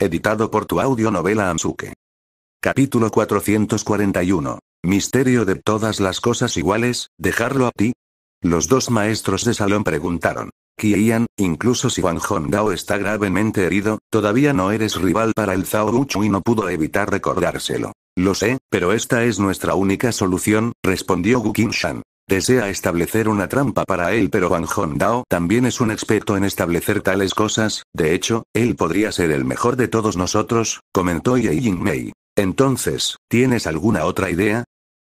Editado por tu audionovela Ansuke. Capítulo 441. Misterio de todas las cosas iguales, dejarlo a ti. Los dos maestros de salón preguntaron. Qian, incluso si Wang Hongdao está gravemente herido, todavía no eres rival para el Zhao Uchu y no pudo evitar recordárselo. Lo sé, pero esta es nuestra única solución, respondió kim Shan. Desea establecer una trampa para él, pero Wang Hongdao también es un experto en establecer tales cosas, de hecho, él podría ser el mejor de todos nosotros, comentó Ye Yingmei. Entonces, ¿tienes alguna otra idea?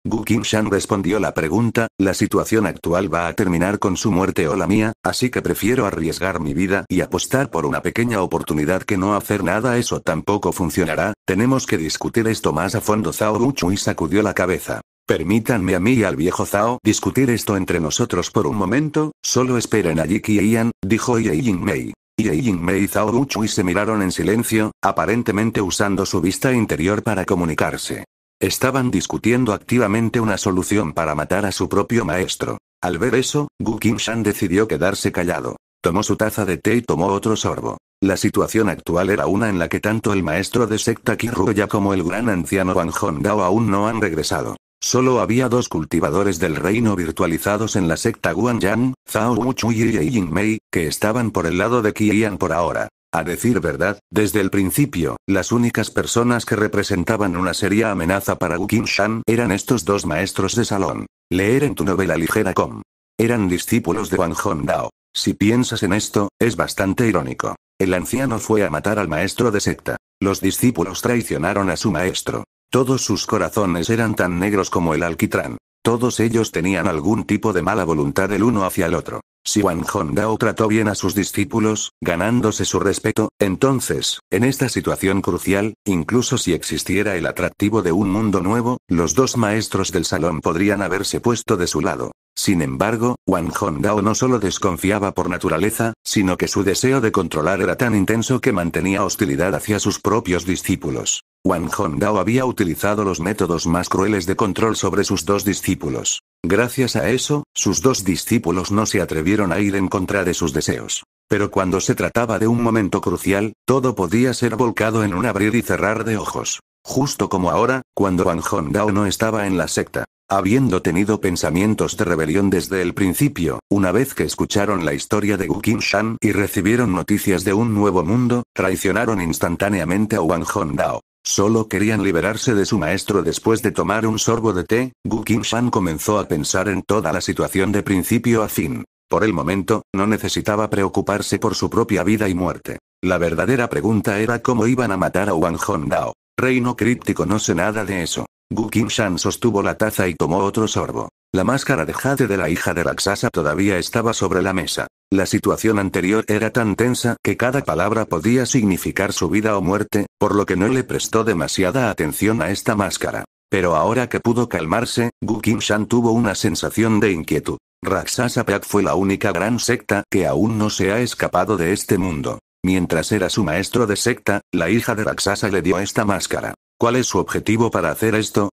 Gu Qingshan respondió la pregunta, la situación actual va a terminar con su muerte o la mía, así que prefiero arriesgar mi vida y apostar por una pequeña oportunidad que no hacer nada eso tampoco funcionará, tenemos que discutir esto más a fondo Zhao y sacudió la cabeza. Permítanme a mí y al viejo Zhao discutir esto entre nosotros por un momento, solo esperen allí que Ian, dijo Ye Yingmei. Ye Mei y Zhao Uchui se miraron en silencio, aparentemente usando su vista interior para comunicarse. Estaban discutiendo activamente una solución para matar a su propio maestro. Al ver eso, Gu Qingshan decidió quedarse callado. Tomó su taza de té y tomó otro sorbo. La situación actual era una en la que tanto el maestro de secta Kiruya como el gran anciano Wang Hongdao aún no han regresado. Solo había dos cultivadores del reino virtualizados en la secta Guanyang, Zhao Wuchui y Yingmei, que estaban por el lado de Qian por ahora. A decir verdad, desde el principio, las únicas personas que representaban una seria amenaza para Wu Shan eran estos dos maestros de salón. Leer en tu novela ligera com. Eran discípulos de Wan Hongdao. Si piensas en esto, es bastante irónico. El anciano fue a matar al maestro de secta. Los discípulos traicionaron a su maestro. Todos sus corazones eran tan negros como el alquitrán. Todos ellos tenían algún tipo de mala voluntad el uno hacia el otro. Si Wang Dao trató bien a sus discípulos, ganándose su respeto, entonces, en esta situación crucial, incluso si existiera el atractivo de un mundo nuevo, los dos maestros del salón podrían haberse puesto de su lado. Sin embargo, Wang Hongdao no solo desconfiaba por naturaleza, sino que su deseo de controlar era tan intenso que mantenía hostilidad hacia sus propios discípulos. Wang Hongdao había utilizado los métodos más crueles de control sobre sus dos discípulos. Gracias a eso, sus dos discípulos no se atrevieron a ir en contra de sus deseos. Pero cuando se trataba de un momento crucial, todo podía ser volcado en un abrir y cerrar de ojos. Justo como ahora, cuando Wang Hongdao no estaba en la secta. Habiendo tenido pensamientos de rebelión desde el principio, una vez que escucharon la historia de Gu Shan y recibieron noticias de un nuevo mundo, traicionaron instantáneamente a Wang Hongdao. Solo querían liberarse de su maestro después de tomar un sorbo de té, Gu Shan comenzó a pensar en toda la situación de principio a fin. Por el momento, no necesitaba preocuparse por su propia vida y muerte. La verdadera pregunta era cómo iban a matar a Wang Hongdao. Reino críptico no sé nada de eso. Gu shan sostuvo la taza y tomó otro sorbo. La máscara de Jade de la hija de Raksasa todavía estaba sobre la mesa. La situación anterior era tan tensa que cada palabra podía significar su vida o muerte, por lo que no le prestó demasiada atención a esta máscara. Pero ahora que pudo calmarse, Gu Shan tuvo una sensación de inquietud. Raksasa Peak fue la única gran secta que aún no se ha escapado de este mundo. Mientras era su maestro de secta, la hija de Raksasa le dio esta máscara. ¿Cuál es su objetivo para hacer esto?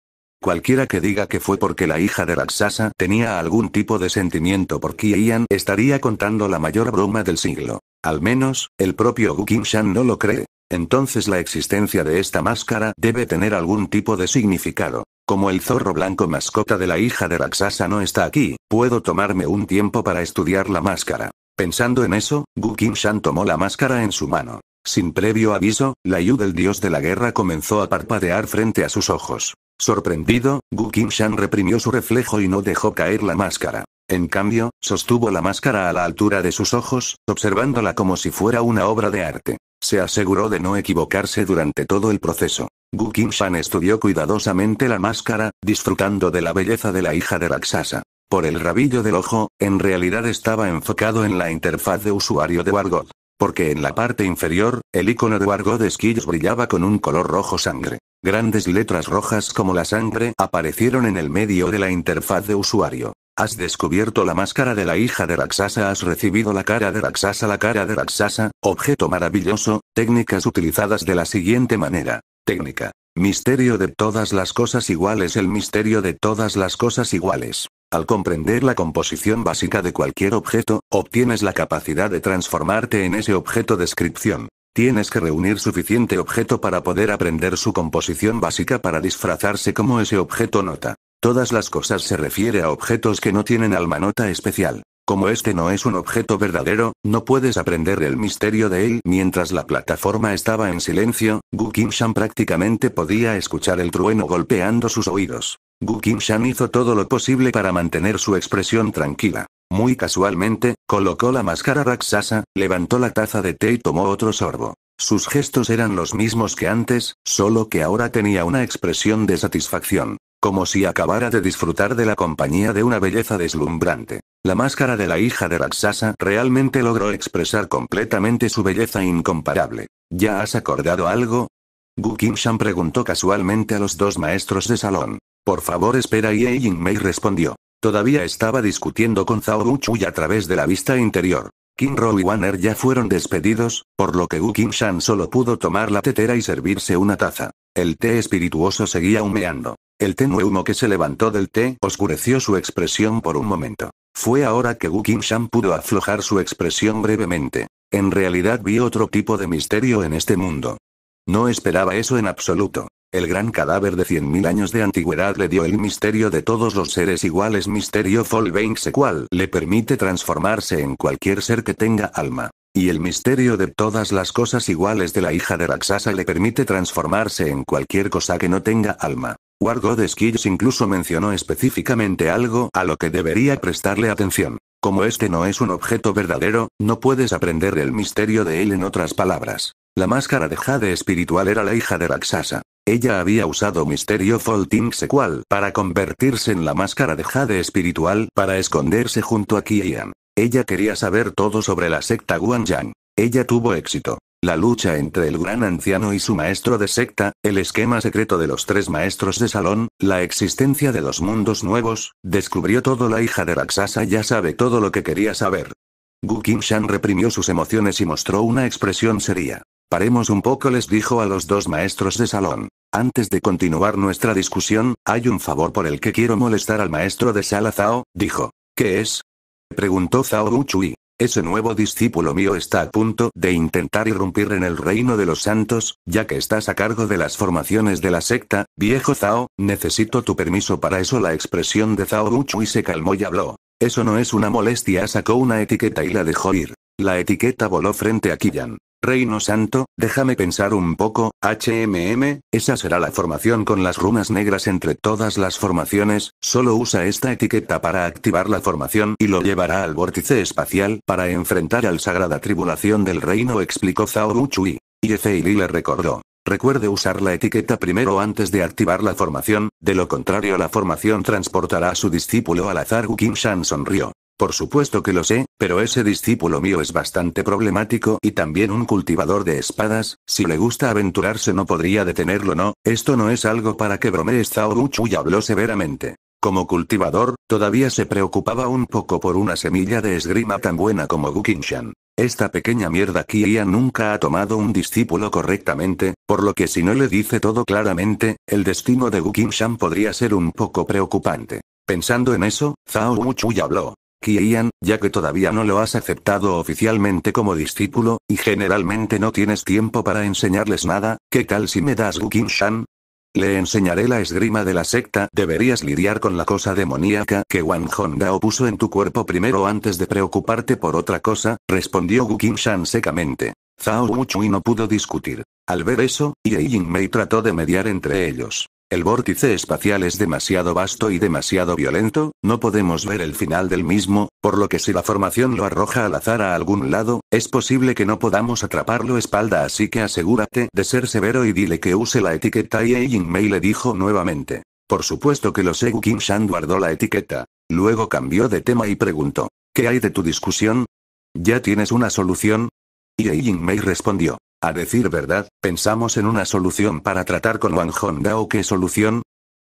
Cualquiera que diga que fue porque la hija de Raksasa tenía algún tipo de sentimiento por Ian estaría contando la mayor broma del siglo. Al menos, el propio Gukin-Shan no lo cree. Entonces la existencia de esta máscara debe tener algún tipo de significado. Como el zorro blanco mascota de la hija de Raksasa no está aquí, puedo tomarme un tiempo para estudiar la máscara. Pensando en eso, Gukin-Shan tomó la máscara en su mano. Sin previo aviso, la Yu del dios de la guerra comenzó a parpadear frente a sus ojos. Sorprendido, Gu Shan reprimió su reflejo y no dejó caer la máscara. En cambio, sostuvo la máscara a la altura de sus ojos, observándola como si fuera una obra de arte. Se aseguró de no equivocarse durante todo el proceso. Gu Shan estudió cuidadosamente la máscara, disfrutando de la belleza de la hija de Raksasa. Por el rabillo del ojo, en realidad estaba enfocado en la interfaz de usuario de Wargod porque en la parte inferior, el icono de Wargo de Skills brillaba con un color rojo sangre. Grandes letras rojas como la sangre aparecieron en el medio de la interfaz de usuario. Has descubierto la máscara de la hija de Raxasa, has recibido la cara de Raxasa, la cara de Raxasa, objeto maravilloso, técnicas utilizadas de la siguiente manera. Técnica. Misterio de todas las cosas iguales, el misterio de todas las cosas iguales. Al comprender la composición básica de cualquier objeto, obtienes la capacidad de transformarte en ese objeto descripción. Tienes que reunir suficiente objeto para poder aprender su composición básica para disfrazarse como ese objeto nota. Todas las cosas se refiere a objetos que no tienen alma nota especial. Como este no es un objeto verdadero, no puedes aprender el misterio de él. Mientras la plataforma estaba en silencio, Gu Shan prácticamente podía escuchar el trueno golpeando sus oídos. Gu Shan hizo todo lo posible para mantener su expresión tranquila. Muy casualmente, colocó la máscara Raksasa, levantó la taza de té y tomó otro sorbo. Sus gestos eran los mismos que antes, solo que ahora tenía una expresión de satisfacción, como si acabara de disfrutar de la compañía de una belleza deslumbrante. La máscara de la hija de Raksasa realmente logró expresar completamente su belleza incomparable. ¿Ya has acordado algo? Gu Shan preguntó casualmente a los dos maestros de salón. Por favor espera y Mei respondió. Todavía estaba discutiendo con Zhao Chui a través de la vista interior. Kim Ro y Waner ya fueron despedidos, por lo que Wu Shan solo pudo tomar la tetera y servirse una taza. El té espirituoso seguía humeando. El tenue humo que se levantó del té oscureció su expresión por un momento. Fue ahora que Wu Shan pudo aflojar su expresión brevemente. En realidad vi otro tipo de misterio en este mundo. No esperaba eso en absoluto. El gran cadáver de 100.000 años de antigüedad le dio el misterio de todos los seres iguales misterio se cual le permite transformarse en cualquier ser que tenga alma. Y el misterio de todas las cosas iguales de la hija de Raxasa le permite transformarse en cualquier cosa que no tenga alma. War Skills incluso mencionó específicamente algo a lo que debería prestarle atención. Como este no es un objeto verdadero, no puedes aprender el misterio de él en otras palabras. La máscara de Jade espiritual era la hija de Raksasa. Ella había usado Misterio Folding Sequal para convertirse en la máscara de Jade espiritual para esconderse junto a Kian. Ella quería saber todo sobre la secta yang Ella tuvo éxito. La lucha entre el gran anciano y su maestro de secta, el esquema secreto de los tres maestros de salón, la existencia de los mundos nuevos, descubrió todo la hija de Raksasa ya sabe todo lo que quería saber. Gu Qingshan reprimió sus emociones y mostró una expresión seria. Paremos un poco les dijo a los dos maestros de salón. Antes de continuar nuestra discusión, hay un favor por el que quiero molestar al maestro de Sala Zao, dijo. ¿Qué es? Preguntó Zhao Uchui. Ese nuevo discípulo mío está a punto de intentar irrumpir en el reino de los santos, ya que estás a cargo de las formaciones de la secta, viejo Zao, necesito tu permiso para eso. La expresión de Zhao Uchui se calmó y habló. Eso no es una molestia, sacó una etiqueta y la dejó ir. La etiqueta voló frente a Kiyan. Reino Santo, déjame pensar un poco, HMM, esa será la formación con las runas negras entre todas las formaciones, solo usa esta etiqueta para activar la formación y lo llevará al vórtice espacial para enfrentar al sagrada tribulación del reino explicó Zhao Uchui. Y li le recordó. Recuerde usar la etiqueta primero antes de activar la formación, de lo contrario la formación transportará a su discípulo al azar. Shan sonrió. Por supuesto que lo sé, pero ese discípulo mío es bastante problemático y también un cultivador de espadas, si le gusta aventurarse no podría detenerlo no, esto no es algo para que bromees Zhao habló severamente. Como cultivador, todavía se preocupaba un poco por una semilla de esgrima tan buena como Gukinshan. Esta pequeña mierda Kia nunca ha tomado un discípulo correctamente, por lo que si no le dice todo claramente, el destino de Gukinshan podría ser un poco preocupante. Pensando en eso, Zhao ya habló. Kieian, ya que todavía no lo has aceptado oficialmente como discípulo, y generalmente no tienes tiempo para enseñarles nada, ¿qué tal si me das Shan Le enseñaré la esgrima de la secta. Deberías lidiar con la cosa demoníaca que Wang Hongdao puso en tu cuerpo primero antes de preocuparte por otra cosa, respondió Shan secamente. Zhao y no pudo discutir. Al ver eso, Ye Mei trató de mediar entre ellos. El vórtice espacial es demasiado vasto y demasiado violento, no podemos ver el final del mismo, por lo que si la formación lo arroja al azar a algún lado, es posible que no podamos atraparlo espalda así que asegúrate de ser severo y dile que use la etiqueta y Mei le dijo nuevamente. Por supuesto que lo sé Kim Shan guardó la etiqueta. Luego cambió de tema y preguntó. ¿Qué hay de tu discusión? ¿Ya tienes una solución? Y Mei respondió. A decir verdad, pensamos en una solución para tratar con Wang Hongdao. ¿Qué solución?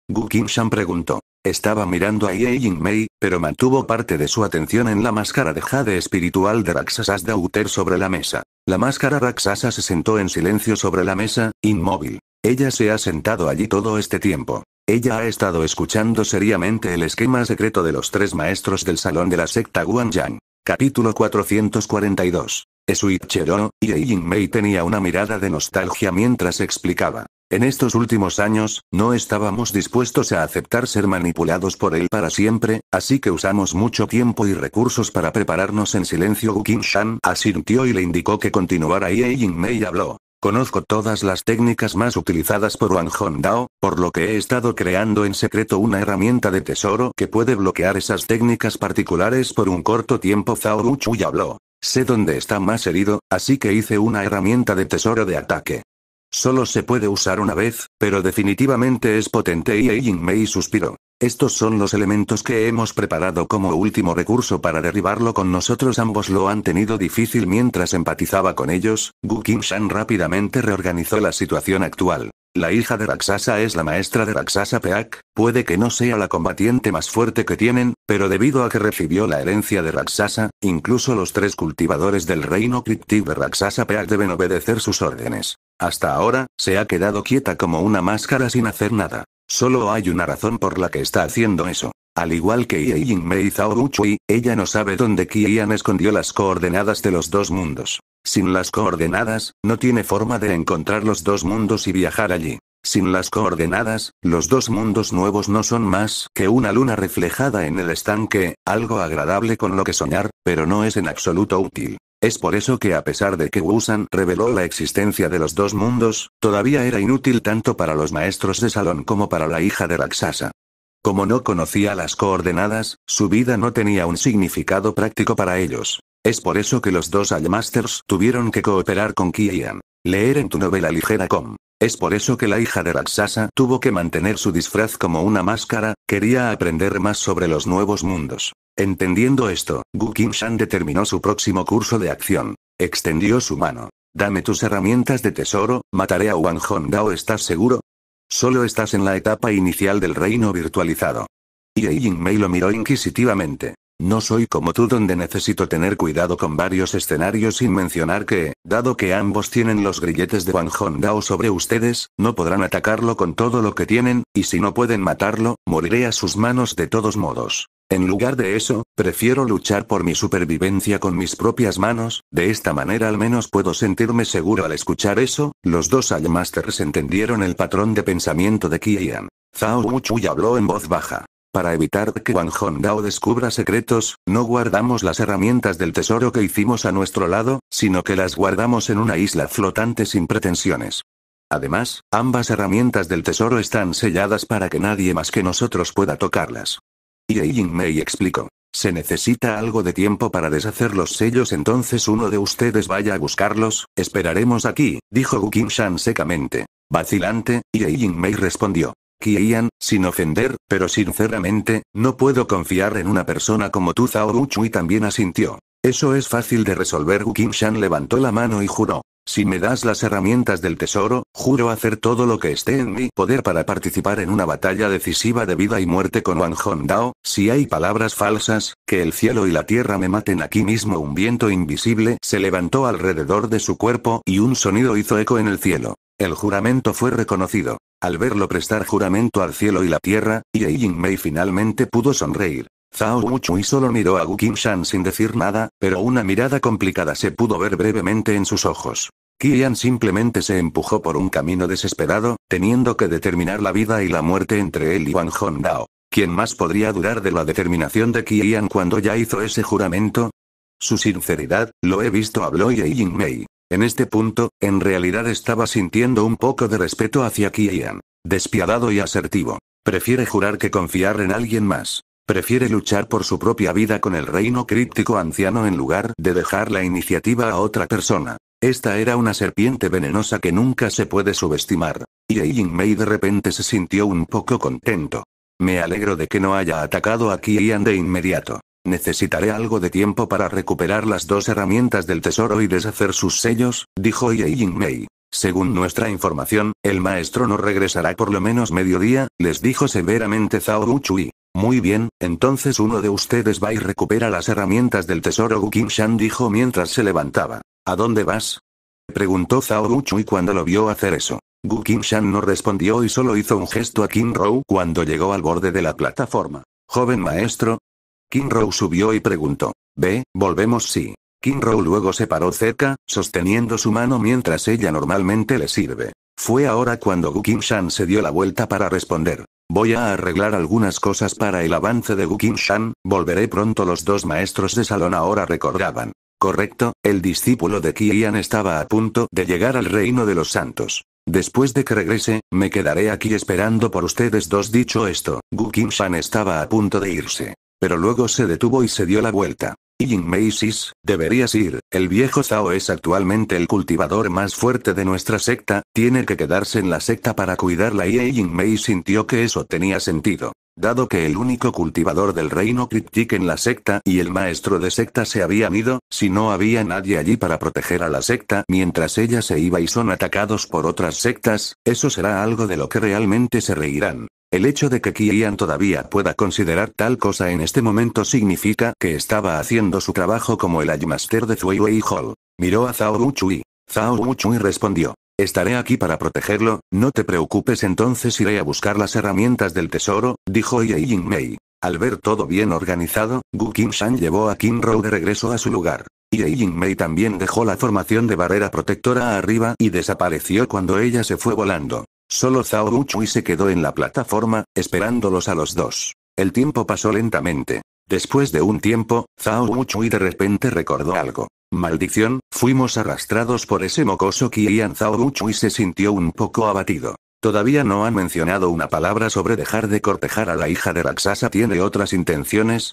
Gu Shan preguntó. Estaba mirando a Ye Mei, pero mantuvo parte de su atención en la máscara de jade espiritual de Raxasas Dauter sobre la mesa. La máscara Raxasa se sentó en silencio sobre la mesa, inmóvil. Ella se ha sentado allí todo este tiempo. Ella ha estado escuchando seriamente el esquema secreto de los tres maestros del salón de la secta Yang. Capítulo 442. Suichiro, y Mei tenía una mirada de nostalgia mientras explicaba. En estos últimos años, no estábamos dispuestos a aceptar ser manipulados por él para siempre, así que usamos mucho tiempo y recursos para prepararnos en silencio. Gu shan asintió y le indicó que continuara y Mei habló. Conozco todas las técnicas más utilizadas por Wang Hongdao, por lo que he estado creando en secreto una herramienta de tesoro que puede bloquear esas técnicas particulares por un corto tiempo. Zhao ya habló. Sé dónde está más herido, así que hice una herramienta de tesoro de ataque. Solo se puede usar una vez, pero definitivamente es potente y Eiin Mei suspiró. Estos son los elementos que hemos preparado como último recurso para derribarlo con nosotros ambos lo han tenido difícil mientras empatizaba con ellos, Gu Shan rápidamente reorganizó la situación actual. La hija de Raksasa es la maestra de Raksasa Peak, puede que no sea la combatiente más fuerte que tienen, pero debido a que recibió la herencia de Raksasa, incluso los tres cultivadores del reino criptiv de Raksasa Peak deben obedecer sus órdenes. Hasta ahora, se ha quedado quieta como una máscara sin hacer nada. Solo hay una razón por la que está haciendo eso. Al igual que Iei y Zhao ella no sabe dónde Kiyan escondió las coordenadas de los dos mundos. Sin las coordenadas, no tiene forma de encontrar los dos mundos y viajar allí. Sin las coordenadas, los dos mundos nuevos no son más que una luna reflejada en el estanque, algo agradable con lo que soñar, pero no es en absoluto útil. Es por eso que a pesar de que Wusan reveló la existencia de los dos mundos, todavía era inútil tanto para los maestros de salón como para la hija de Raksasa. Como no conocía las coordenadas, su vida no tenía un significado práctico para ellos. Es por eso que los dos Masters tuvieron que cooperar con Kian. Leer en tu novela ligera com. Es por eso que la hija de Raksasa tuvo que mantener su disfraz como una máscara, quería aprender más sobre los nuevos mundos. Entendiendo esto, Gu Shan determinó su próximo curso de acción. Extendió su mano. Dame tus herramientas de tesoro, mataré a Wang Hongdao ¿estás seguro? Solo estás en la etapa inicial del reino virtualizado. Y Mei lo miró inquisitivamente. No soy como tú donde necesito tener cuidado con varios escenarios sin mencionar que, dado que ambos tienen los grilletes de Wan Dao sobre ustedes, no podrán atacarlo con todo lo que tienen, y si no pueden matarlo, moriré a sus manos de todos modos. En lugar de eso, prefiero luchar por mi supervivencia con mis propias manos, de esta manera al menos puedo sentirme seguro al escuchar eso, los dos Allmasters entendieron el patrón de pensamiento de Kian. Zhao y habló en voz baja. Para evitar que Wang Hongdao descubra secretos, no guardamos las herramientas del tesoro que hicimos a nuestro lado, sino que las guardamos en una isla flotante sin pretensiones. Además, ambas herramientas del tesoro están selladas para que nadie más que nosotros pueda tocarlas. Ye Yingmei explicó. Se necesita algo de tiempo para deshacer los sellos entonces uno de ustedes vaya a buscarlos, esperaremos aquí, dijo Wu Shan secamente. Vacilante, Ye Yingmei respondió. Kieian, sin ofender, pero sinceramente, no puedo confiar en una persona como tú Zhao y también asintió. Eso es fácil de resolver Wu Shan levantó la mano y juró. Si me das las herramientas del tesoro, juro hacer todo lo que esté en mi poder para participar en una batalla decisiva de vida y muerte con Wan Hongdao, si hay palabras falsas, que el cielo y la tierra me maten aquí mismo un viento invisible se levantó alrededor de su cuerpo y un sonido hizo eco en el cielo. El juramento fue reconocido. Al verlo prestar juramento al cielo y la tierra, Ye Mei finalmente pudo sonreír. Zhao Wuchui solo miró a Wu Shan sin decir nada, pero una mirada complicada se pudo ver brevemente en sus ojos. Qian simplemente se empujó por un camino desesperado, teniendo que determinar la vida y la muerte entre él y Wang Hongdao. ¿Quién más podría durar de la determinación de Qian cuando ya hizo ese juramento? Su sinceridad, lo he visto habló Ye Mei. En este punto, en realidad estaba sintiendo un poco de respeto hacia Kian. Despiadado y asertivo. Prefiere jurar que confiar en alguien más. Prefiere luchar por su propia vida con el reino críptico anciano en lugar de dejar la iniciativa a otra persona. Esta era una serpiente venenosa que nunca se puede subestimar. Y Eiling Mei de repente se sintió un poco contento. Me alegro de que no haya atacado a Kian de inmediato. Necesitaré algo de tiempo para recuperar las dos herramientas del tesoro y deshacer sus sellos, dijo Ye Mei. Según nuestra información, el maestro no regresará por lo menos mediodía, les dijo severamente Zhao Uchui. Muy bien, entonces uno de ustedes va y recupera las herramientas del tesoro Gu Shan dijo mientras se levantaba. ¿A dónde vas? Preguntó Zhao y cuando lo vio hacer eso. Gu Shan no respondió y solo hizo un gesto a Kim Rou cuando llegó al borde de la plataforma. Joven maestro, Kinrow subió y preguntó. Ve, volvemos sí. Kinrow luego se paró cerca, sosteniendo su mano mientras ella normalmente le sirve. Fue ahora cuando Gu Shan se dio la vuelta para responder. Voy a arreglar algunas cosas para el avance de Gu Shan, volveré pronto. Los dos maestros de salón ahora recordaban. Correcto, el discípulo de Qian estaba a punto de llegar al reino de los santos. Después de que regrese, me quedaré aquí esperando por ustedes dos. Dicho esto, Gu Shan estaba a punto de irse. Pero luego se detuvo y se dio la vuelta. Ying sis, deberías ir, el viejo Zhao es actualmente el cultivador más fuerte de nuestra secta, tiene que quedarse en la secta para cuidarla y Ying Mei sintió que eso tenía sentido. Dado que el único cultivador del reino Critic en la secta y el maestro de secta se habían ido, si no había nadie allí para proteger a la secta mientras ella se iba y son atacados por otras sectas, eso será algo de lo que realmente se reirán. El hecho de que Kian todavía pueda considerar tal cosa en este momento significa que estaba haciendo su trabajo como el Aymaster de Wei Hall. Miró a Zhao Uchui. Zhao Uchui respondió. Estaré aquí para protegerlo, no te preocupes entonces iré a buscar las herramientas del tesoro, dijo Ye Yingmei. Al ver todo bien organizado, Gu Qingshan llevó a Rou de regreso a su lugar. Ye Yingmei también dejó la formación de barrera protectora arriba y desapareció cuando ella se fue volando. Solo Zhao Uchui se quedó en la plataforma, esperándolos a los dos. El tiempo pasó lentamente. Después de un tiempo, Zhao Uchui de repente recordó algo. Maldición, fuimos arrastrados por ese mocoso Kiyan. Zhao y se sintió un poco abatido. Todavía no han mencionado una palabra sobre dejar de cortejar a la hija de Raksasa. ¿Tiene otras intenciones?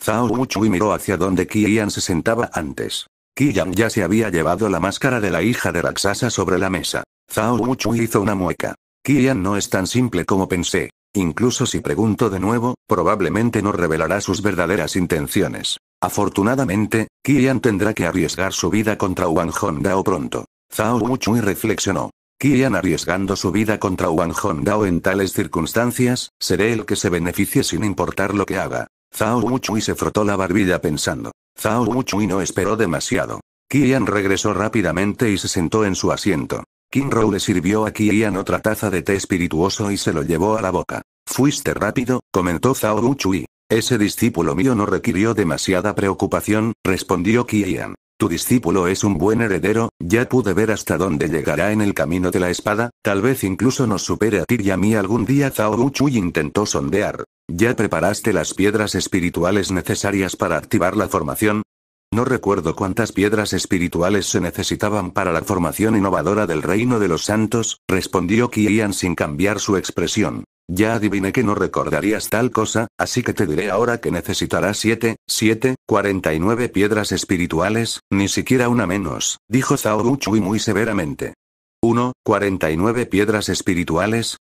Zhao Uchui miró hacia donde Kiyan se sentaba antes. Kiyan ya se había llevado la máscara de la hija de Raksasa sobre la mesa. Zhao Wuchu hizo una mueca. Kian no es tan simple como pensé. Incluso si pregunto de nuevo, probablemente no revelará sus verdaderas intenciones. Afortunadamente, Kian tendrá que arriesgar su vida contra Wang Hongdao pronto. Zhao Wuchui reflexionó. Kian arriesgando su vida contra Wang Hongdao en tales circunstancias, seré el que se beneficie sin importar lo que haga. Zhao Wuchui se frotó la barbilla pensando. Zhao y no esperó demasiado. Kian regresó rápidamente y se sentó en su asiento. Ro le sirvió a Kian otra taza de té espirituoso y se lo llevó a la boca. Fuiste rápido, comentó Zhao Wuchui. Ese discípulo mío no requirió demasiada preocupación, respondió Kian. Tu discípulo es un buen heredero, ya pude ver hasta dónde llegará en el camino de la espada, tal vez incluso nos supere a ti y a mí algún día. Zhao intentó sondear. ¿Ya preparaste las piedras espirituales necesarias para activar la formación? No recuerdo cuántas piedras espirituales se necesitaban para la formación innovadora del reino de los santos, respondió Kian sin cambiar su expresión. Ya adiviné que no recordarías tal cosa, así que te diré ahora que necesitarás siete, siete, cuarenta y nueve piedras espirituales, ni siquiera una menos, dijo Zhao y muy severamente. ¿Uno, cuarenta y nueve piedras espirituales?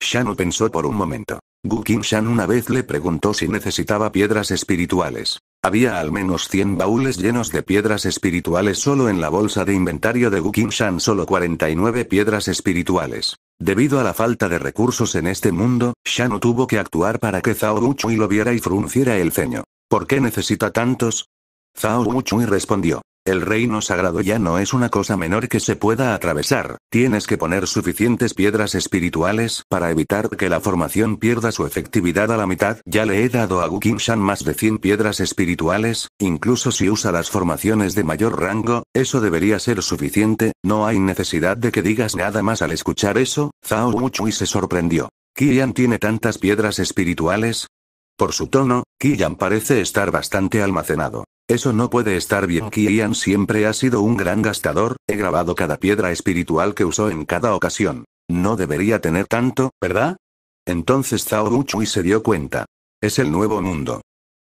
Shanu pensó por un momento. Gu Shan una vez le preguntó si necesitaba piedras espirituales. Había al menos 100 baúles llenos de piedras espirituales solo en la bolsa de inventario de Shan solo 49 piedras espirituales. Debido a la falta de recursos en este mundo, no tuvo que actuar para que Zhao chui lo viera y frunciera el ceño. ¿Por qué necesita tantos? Zhao chui respondió. El reino sagrado ya no es una cosa menor que se pueda atravesar, tienes que poner suficientes piedras espirituales para evitar que la formación pierda su efectividad a la mitad. Ya le he dado a Shan más de 100 piedras espirituales, incluso si usa las formaciones de mayor rango, eso debería ser suficiente, no hay necesidad de que digas nada más al escuchar eso, Zhao Wuchui se sorprendió. ¿Kian tiene tantas piedras espirituales? Por su tono, Yan parece estar bastante almacenado. Eso no puede estar bien. Kian siempre ha sido un gran gastador, he grabado cada piedra espiritual que usó en cada ocasión. No debería tener tanto, ¿verdad? Entonces Zhao Uchui se dio cuenta. Es el nuevo mundo.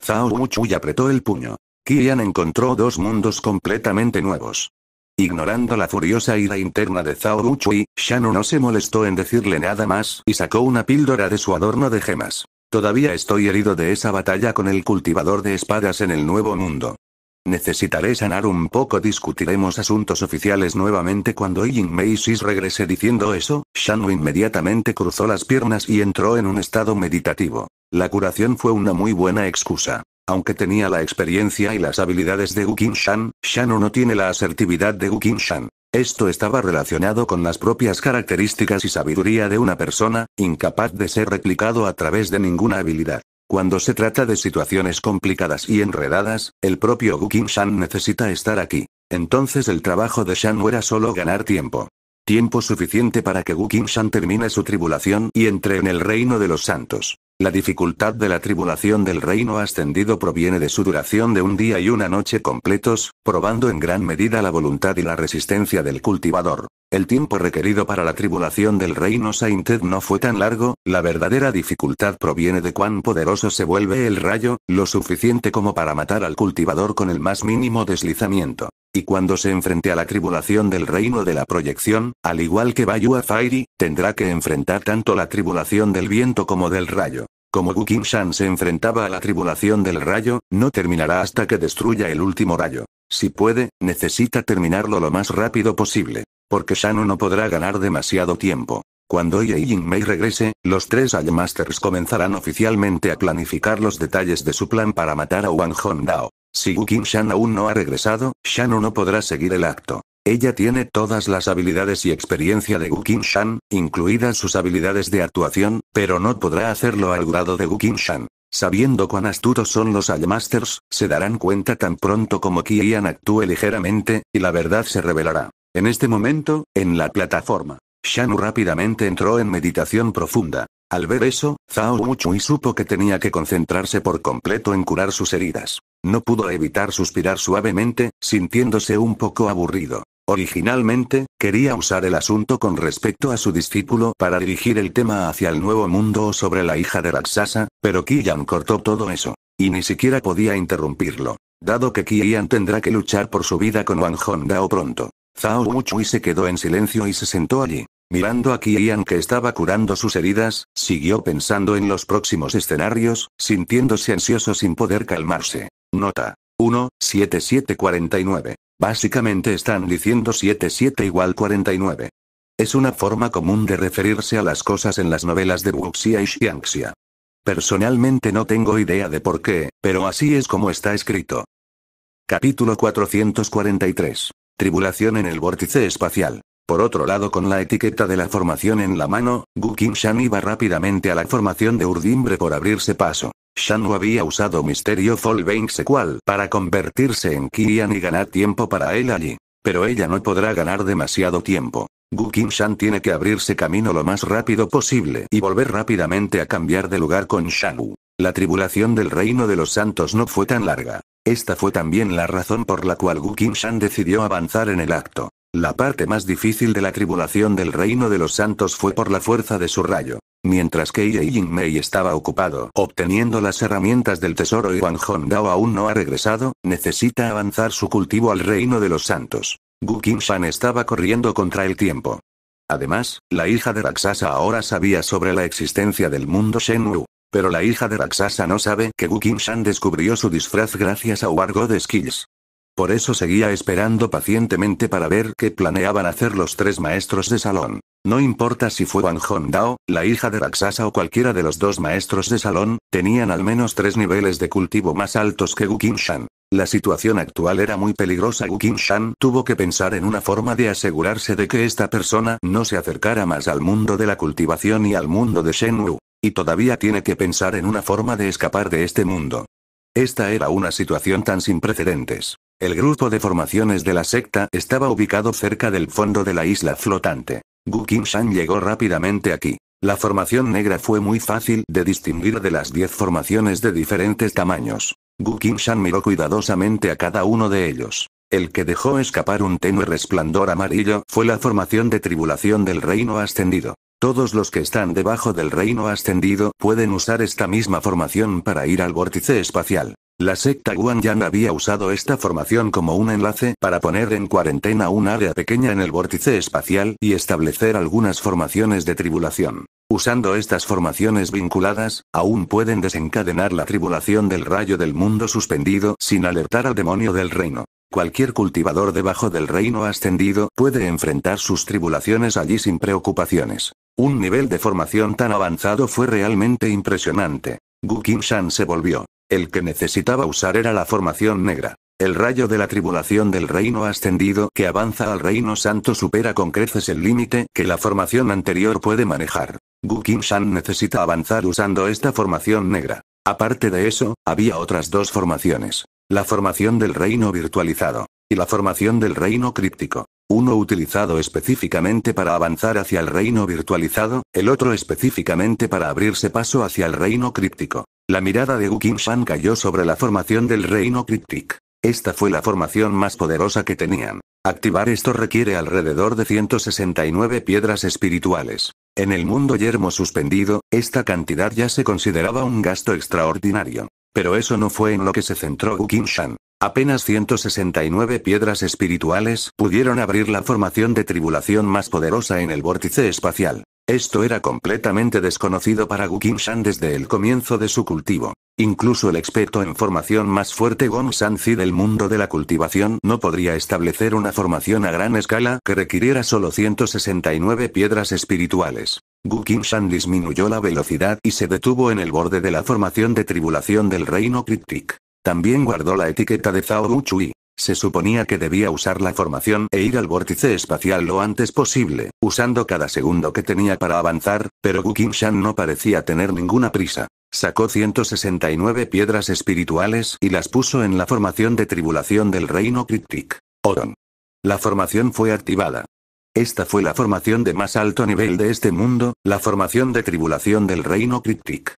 Zhao Uchui apretó el puño. Kian encontró dos mundos completamente nuevos. Ignorando la furiosa ira interna de Zhao Uchui, Shano no se molestó en decirle nada más y sacó una píldora de su adorno de gemas. Todavía estoy herido de esa batalla con el cultivador de espadas en el Nuevo Mundo. Necesitaré sanar un poco. Discutiremos asuntos oficiales nuevamente cuando Yin Meisis regrese diciendo eso. Shanu inmediatamente cruzó las piernas y entró en un estado meditativo. La curación fue una muy buena excusa. Aunque tenía la experiencia y las habilidades de Wuking Shan, Shanu no tiene la asertividad de Wuking Shan. Esto estaba relacionado con las propias características y sabiduría de una persona, incapaz de ser replicado a través de ninguna habilidad. Cuando se trata de situaciones complicadas y enredadas, el propio Qing Shan necesita estar aquí. Entonces el trabajo de Shan era solo ganar tiempo. Tiempo suficiente para que Qing Shan termine su tribulación y entre en el reino de los santos. La dificultad de la tribulación del reino ascendido proviene de su duración de un día y una noche completos, probando en gran medida la voluntad y la resistencia del cultivador. El tiempo requerido para la tribulación del reino Sainted no fue tan largo, la verdadera dificultad proviene de cuán poderoso se vuelve el rayo, lo suficiente como para matar al cultivador con el más mínimo deslizamiento. Y cuando se enfrente a la tribulación del reino de la proyección, al igual que Bayu Afairi, tendrá que enfrentar tanto la tribulación del viento como del rayo. Como Gukin Shan se enfrentaba a la tribulación del rayo, no terminará hasta que destruya el último rayo. Si puede, necesita terminarlo lo más rápido posible. Porque Shano no podrá ganar demasiado tiempo. Cuando Ye Ying Mei regrese, los tres Masters comenzarán oficialmente a planificar los detalles de su plan para matar a Wang Hong Dao. Si Gukin Shan aún no ha regresado, Shanu no podrá seguir el acto. Ella tiene todas las habilidades y experiencia de Gukin Shan, incluidas sus habilidades de actuación, pero no podrá hacerlo al grado de Gukin Shan. Sabiendo cuán astutos son los Masters se darán cuenta tan pronto como Ian actúe ligeramente, y la verdad se revelará. En este momento, en la plataforma, Shanu rápidamente entró en meditación profunda. Al ver eso, Zhao Wuchui supo que tenía que concentrarse por completo en curar sus heridas. No pudo evitar suspirar suavemente, sintiéndose un poco aburrido. Originalmente, quería usar el asunto con respecto a su discípulo para dirigir el tema hacia el nuevo mundo o sobre la hija de Raksasa, pero Kiyan cortó todo eso. Y ni siquiera podía interrumpirlo. Dado que Kiyan tendrá que luchar por su vida con Wan Hongdao pronto. Zhao Wuchui se quedó en silencio y se sentó allí. Mirando a Kian que estaba curando sus heridas, siguió pensando en los próximos escenarios, sintiéndose ansioso sin poder calmarse. Nota. 1, 7749. Básicamente están diciendo 77 igual 49. Es una forma común de referirse a las cosas en las novelas de Wuxia y Xiangxia. Personalmente no tengo idea de por qué, pero así es como está escrito. Capítulo 443. Tribulación en el vórtice espacial. Por otro lado, con la etiqueta de la formación en la mano, Gu Shan iba rápidamente a la formación de urdimbre por abrirse paso. Wu había usado Misterio se Sequal para convertirse en Kian y ganar tiempo para él allí. Pero ella no podrá ganar demasiado tiempo. Gu Shan tiene que abrirse camino lo más rápido posible y volver rápidamente a cambiar de lugar con Wu. La tribulación del reino de los santos no fue tan larga. Esta fue también la razón por la cual Gu Shan decidió avanzar en el acto. La parte más difícil de la tribulación del reino de los santos fue por la fuerza de su rayo. Mientras que Ye Mei estaba ocupado obteniendo las herramientas del tesoro y Wang Hongdao aún no ha regresado, necesita avanzar su cultivo al reino de los santos. Gu Qingshan estaba corriendo contra el tiempo. Además, la hija de Raksasa ahora sabía sobre la existencia del mundo Shenwu. Pero la hija de Raksasa no sabe que Gu Shan descubrió su disfraz gracias a Wargo de Skills. Por eso seguía esperando pacientemente para ver qué planeaban hacer los tres maestros de salón. No importa si fue Wang Hongdao, la hija de Raksasa o cualquiera de los dos maestros de salón, tenían al menos tres niveles de cultivo más altos que Gu Qingshan. La situación actual era muy peligrosa. Gu Shan tuvo que pensar en una forma de asegurarse de que esta persona no se acercara más al mundo de la cultivación y al mundo de Shen Wu. Y todavía tiene que pensar en una forma de escapar de este mundo. Esta era una situación tan sin precedentes. El grupo de formaciones de la secta estaba ubicado cerca del fondo de la isla flotante. Gu Shan llegó rápidamente aquí. La formación negra fue muy fácil de distinguir de las diez formaciones de diferentes tamaños. Gu Shan miró cuidadosamente a cada uno de ellos. El que dejó escapar un tenue resplandor amarillo fue la formación de tribulación del reino ascendido. Todos los que están debajo del reino ascendido pueden usar esta misma formación para ir al vórtice espacial. La secta Guanyan había usado esta formación como un enlace para poner en cuarentena un área pequeña en el vórtice espacial y establecer algunas formaciones de tribulación. Usando estas formaciones vinculadas, aún pueden desencadenar la tribulación del rayo del mundo suspendido sin alertar al demonio del reino. Cualquier cultivador debajo del reino ascendido puede enfrentar sus tribulaciones allí sin preocupaciones. Un nivel de formación tan avanzado fue realmente impresionante. Gu Shan se volvió. El que necesitaba usar era la formación negra. El rayo de la tribulación del reino ascendido que avanza al reino santo supera con creces el límite que la formación anterior puede manejar. Gu shan necesita avanzar usando esta formación negra. Aparte de eso, había otras dos formaciones. La formación del reino virtualizado. Y la formación del reino críptico. Uno utilizado específicamente para avanzar hacia el reino virtualizado, el otro específicamente para abrirse paso hacia el reino críptico. La mirada de Shan cayó sobre la formación del reino Cryptic. Esta fue la formación más poderosa que tenían. Activar esto requiere alrededor de 169 piedras espirituales. En el mundo yermo suspendido, esta cantidad ya se consideraba un gasto extraordinario. Pero eso no fue en lo que se centró Shan. Apenas 169 piedras espirituales pudieron abrir la formación de tribulación más poderosa en el vórtice espacial. Esto era completamente desconocido para Gu shan desde el comienzo de su cultivo. Incluso el experto en formación más fuerte Gong Sanzi del mundo de la cultivación no podría establecer una formación a gran escala que requiriera solo 169 piedras espirituales. Gu shan disminuyó la velocidad y se detuvo en el borde de la formación de tribulación del reino Kriptik. También guardó la etiqueta de Zhao Chui. Se suponía que debía usar la formación e ir al vórtice espacial lo antes posible, usando cada segundo que tenía para avanzar, pero Qing Shan no parecía tener ninguna prisa. Sacó 169 piedras espirituales y las puso en la formación de tribulación del reino Cryptic. Odon. La formación fue activada. Esta fue la formación de más alto nivel de este mundo, la formación de tribulación del reino Cryptic.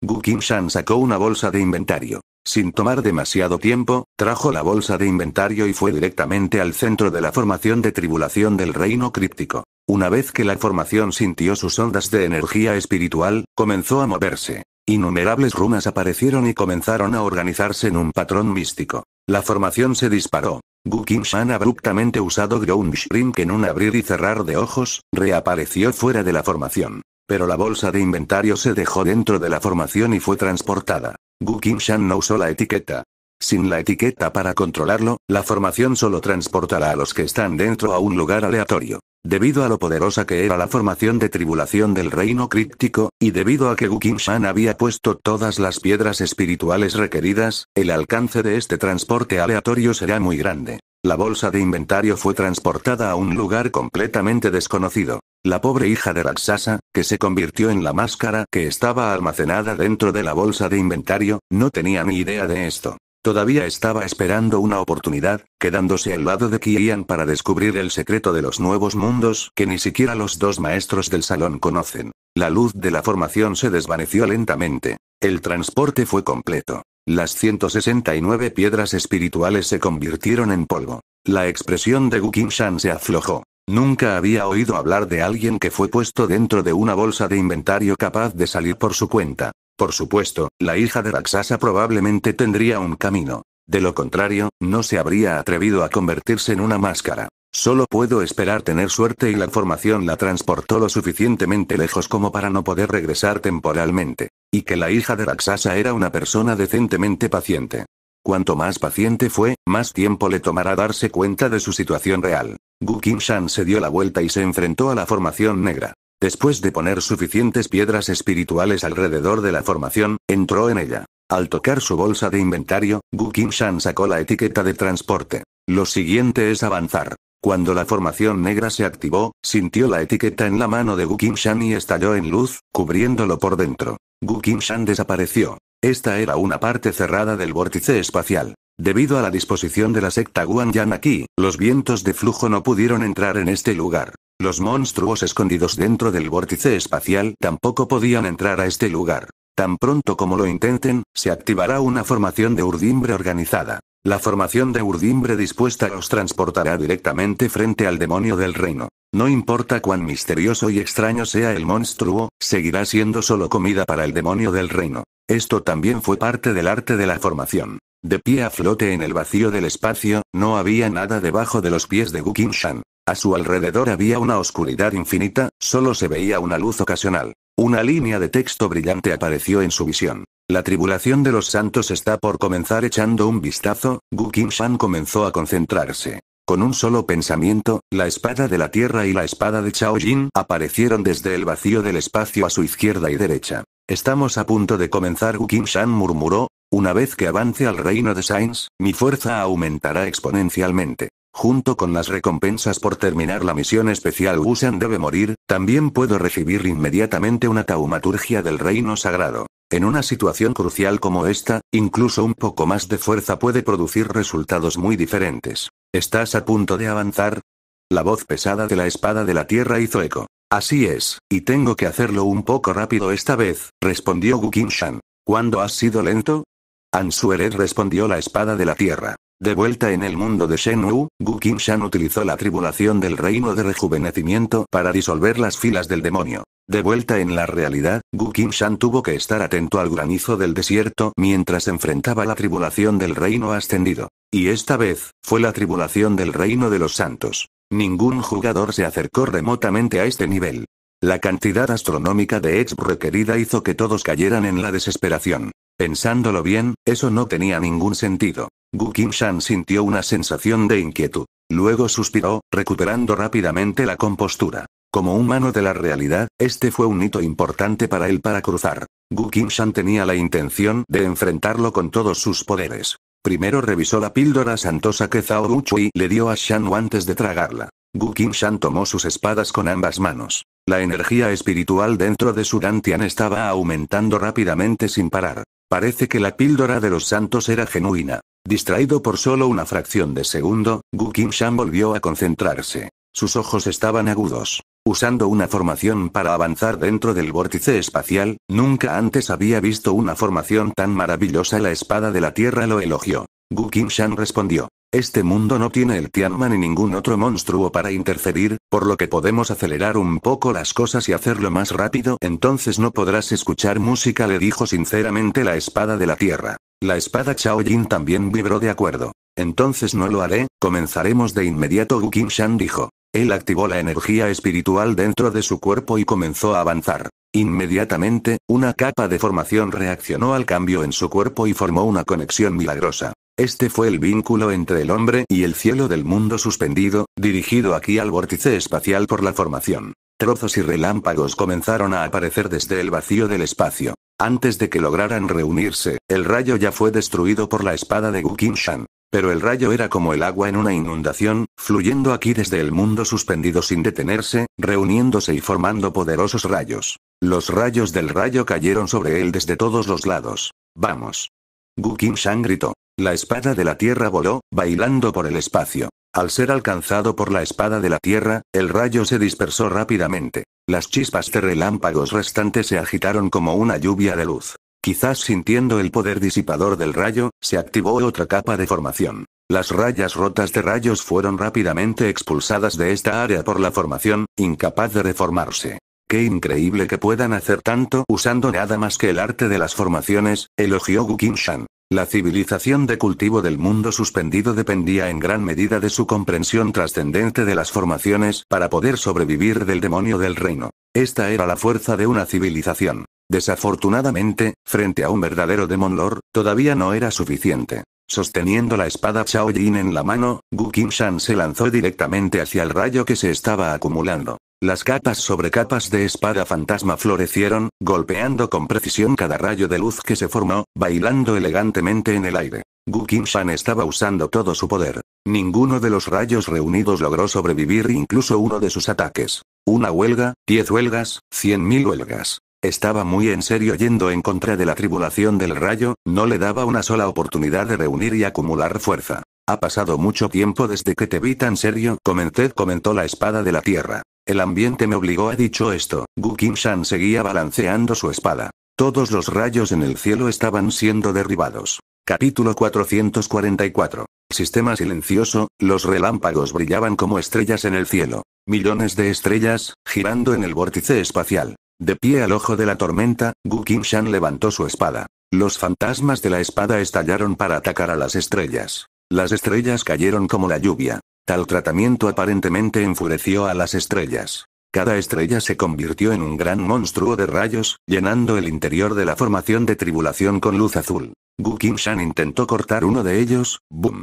Gu Shan sacó una bolsa de inventario. Sin tomar demasiado tiempo, trajo la bolsa de inventario y fue directamente al centro de la formación de tribulación del reino críptico. Una vez que la formación sintió sus ondas de energía espiritual, comenzó a moverse. Innumerables runas aparecieron y comenzaron a organizarse en un patrón místico. La formación se disparó. Kim-shan abruptamente usado Ground Shrink en un abrir y cerrar de ojos, reapareció fuera de la formación. Pero la bolsa de inventario se dejó dentro de la formación y fue transportada. Gu Shan no usó la etiqueta. Sin la etiqueta para controlarlo, la formación solo transportará a los que están dentro a un lugar aleatorio. Debido a lo poderosa que era la formación de tribulación del reino críptico, y debido a que Gu Shan había puesto todas las piedras espirituales requeridas, el alcance de este transporte aleatorio será muy grande. La bolsa de inventario fue transportada a un lugar completamente desconocido. La pobre hija de Raksasa, que se convirtió en la máscara que estaba almacenada dentro de la bolsa de inventario, no tenía ni idea de esto. Todavía estaba esperando una oportunidad, quedándose al lado de Kian para descubrir el secreto de los nuevos mundos que ni siquiera los dos maestros del salón conocen. La luz de la formación se desvaneció lentamente. El transporte fue completo. Las 169 piedras espirituales se convirtieron en polvo. La expresión de Shan se aflojó. Nunca había oído hablar de alguien que fue puesto dentro de una bolsa de inventario capaz de salir por su cuenta. Por supuesto, la hija de Raxasa probablemente tendría un camino. De lo contrario, no se habría atrevido a convertirse en una máscara. Solo puedo esperar tener suerte y la formación la transportó lo suficientemente lejos como para no poder regresar temporalmente. Y que la hija de Raxasa era una persona decentemente paciente. Cuanto más paciente fue, más tiempo le tomará darse cuenta de su situación real. Gu Shan se dio la vuelta y se enfrentó a la formación negra. Después de poner suficientes piedras espirituales alrededor de la formación, entró en ella. Al tocar su bolsa de inventario, Gu Shan sacó la etiqueta de transporte. Lo siguiente es avanzar. Cuando la formación negra se activó, sintió la etiqueta en la mano de Gu Shan y estalló en luz, cubriéndolo por dentro. Gu Shan desapareció. Esta era una parte cerrada del vórtice espacial. Debido a la disposición de la secta Yan aquí, los vientos de flujo no pudieron entrar en este lugar. Los monstruos escondidos dentro del vórtice espacial tampoco podían entrar a este lugar. Tan pronto como lo intenten, se activará una formación de urdimbre organizada. La formación de urdimbre dispuesta os transportará directamente frente al demonio del reino. No importa cuán misterioso y extraño sea el monstruo, seguirá siendo solo comida para el demonio del reino. Esto también fue parte del arte de la formación. De pie a flote en el vacío del espacio, no había nada debajo de los pies de Gu A su alrededor había una oscuridad infinita, solo se veía una luz ocasional. Una línea de texto brillante apareció en su visión. La tribulación de los santos está por comenzar echando un vistazo, Gu Shan comenzó a concentrarse. Con un solo pensamiento, la espada de la tierra y la espada de Chao Jin aparecieron desde el vacío del espacio a su izquierda y derecha. Estamos a punto de comenzar, Gu Shan murmuró. Una vez que avance al reino de Sainz, mi fuerza aumentará exponencialmente. Junto con las recompensas por terminar la misión especial Shan debe morir, también puedo recibir inmediatamente una taumaturgia del reino sagrado. En una situación crucial como esta, incluso un poco más de fuerza puede producir resultados muy diferentes. ¿Estás a punto de avanzar? La voz pesada de la espada de la tierra hizo eco. Así es, y tengo que hacerlo un poco rápido esta vez, respondió Gukinshan. ¿Cuándo has sido lento? Ansuered respondió la espada de la tierra. De vuelta en el mundo de Shenwu, Gu Shan utilizó la tribulación del reino de rejuvenecimiento para disolver las filas del demonio. De vuelta en la realidad, Gu Shan tuvo que estar atento al granizo del desierto mientras enfrentaba la tribulación del reino ascendido. Y esta vez, fue la tribulación del reino de los santos. Ningún jugador se acercó remotamente a este nivel. La cantidad astronómica de ex requerida hizo que todos cayeran en la desesperación. Pensándolo bien, eso no tenía ningún sentido. Gu shan sintió una sensación de inquietud. Luego suspiró, recuperando rápidamente la compostura. Como humano de la realidad, este fue un hito importante para él para cruzar. Gu Shan tenía la intención de enfrentarlo con todos sus poderes. Primero revisó la píldora santosa que Zhao y le dio a Shan antes de tragarla. Gu Shan tomó sus espadas con ambas manos. La energía espiritual dentro de su Dantian estaba aumentando rápidamente sin parar. Parece que la píldora de los santos era genuina. Distraído por solo una fracción de segundo, Gu Shan volvió a concentrarse. Sus ojos estaban agudos. Usando una formación para avanzar dentro del vórtice espacial, nunca antes había visto una formación tan maravillosa. La espada de la Tierra lo elogió. Gu Shan respondió. Este mundo no tiene el Tianma ni ningún otro monstruo para intercedir, por lo que podemos acelerar un poco las cosas y hacerlo más rápido. Entonces no podrás escuchar música, le dijo sinceramente la espada de la tierra. La espada Chao Yin también vibró de acuerdo. Entonces no lo haré, comenzaremos de inmediato, Wu Shan dijo. Él activó la energía espiritual dentro de su cuerpo y comenzó a avanzar. Inmediatamente, una capa de formación reaccionó al cambio en su cuerpo y formó una conexión milagrosa. Este fue el vínculo entre el hombre y el cielo del mundo suspendido, dirigido aquí al vórtice espacial por la formación. Trozos y relámpagos comenzaron a aparecer desde el vacío del espacio. Antes de que lograran reunirse, el rayo ya fue destruido por la espada de Gukinshan. Pero el rayo era como el agua en una inundación, fluyendo aquí desde el mundo suspendido sin detenerse, reuniéndose y formando poderosos rayos. Los rayos del rayo cayeron sobre él desde todos los lados. Vamos. Gu Shan gritó. La espada de la tierra voló, bailando por el espacio. Al ser alcanzado por la espada de la tierra, el rayo se dispersó rápidamente. Las chispas de relámpagos restantes se agitaron como una lluvia de luz. Quizás sintiendo el poder disipador del rayo, se activó otra capa de formación. Las rayas rotas de rayos fueron rápidamente expulsadas de esta área por la formación, incapaz de reformarse. Qué increíble que puedan hacer tanto usando nada más que el arte de las formaciones, elogió Gu Shan la civilización de cultivo del mundo suspendido dependía en gran medida de su comprensión trascendente de las formaciones para poder sobrevivir del demonio del reino. Esta era la fuerza de una civilización. Desafortunadamente, frente a un verdadero Demon Lord, todavía no era suficiente. Sosteniendo la espada Chao Yin en la mano, Gu Qingshan se lanzó directamente hacia el rayo que se estaba acumulando. Las capas sobre capas de espada fantasma florecieron, golpeando con precisión cada rayo de luz que se formó, bailando elegantemente en el aire. Gu estaba usando todo su poder. Ninguno de los rayos reunidos logró sobrevivir incluso uno de sus ataques. Una huelga, diez huelgas, cien mil huelgas. Estaba muy en serio yendo en contra de la tribulación del rayo, no le daba una sola oportunidad de reunir y acumular fuerza. Ha pasado mucho tiempo desde que te vi tan serio, comenté comentó la espada de la tierra. El ambiente me obligó a dicho esto, Gu Shan seguía balanceando su espada. Todos los rayos en el cielo estaban siendo derribados. Capítulo 444. Sistema silencioso, los relámpagos brillaban como estrellas en el cielo. Millones de estrellas, girando en el vórtice espacial. De pie al ojo de la tormenta, Gu shan levantó su espada. Los fantasmas de la espada estallaron para atacar a las estrellas. Las estrellas cayeron como la lluvia. Tal tratamiento aparentemente enfureció a las estrellas. Cada estrella se convirtió en un gran monstruo de rayos, llenando el interior de la formación de tribulación con luz azul. Gu Shan intentó cortar uno de ellos, ¡boom!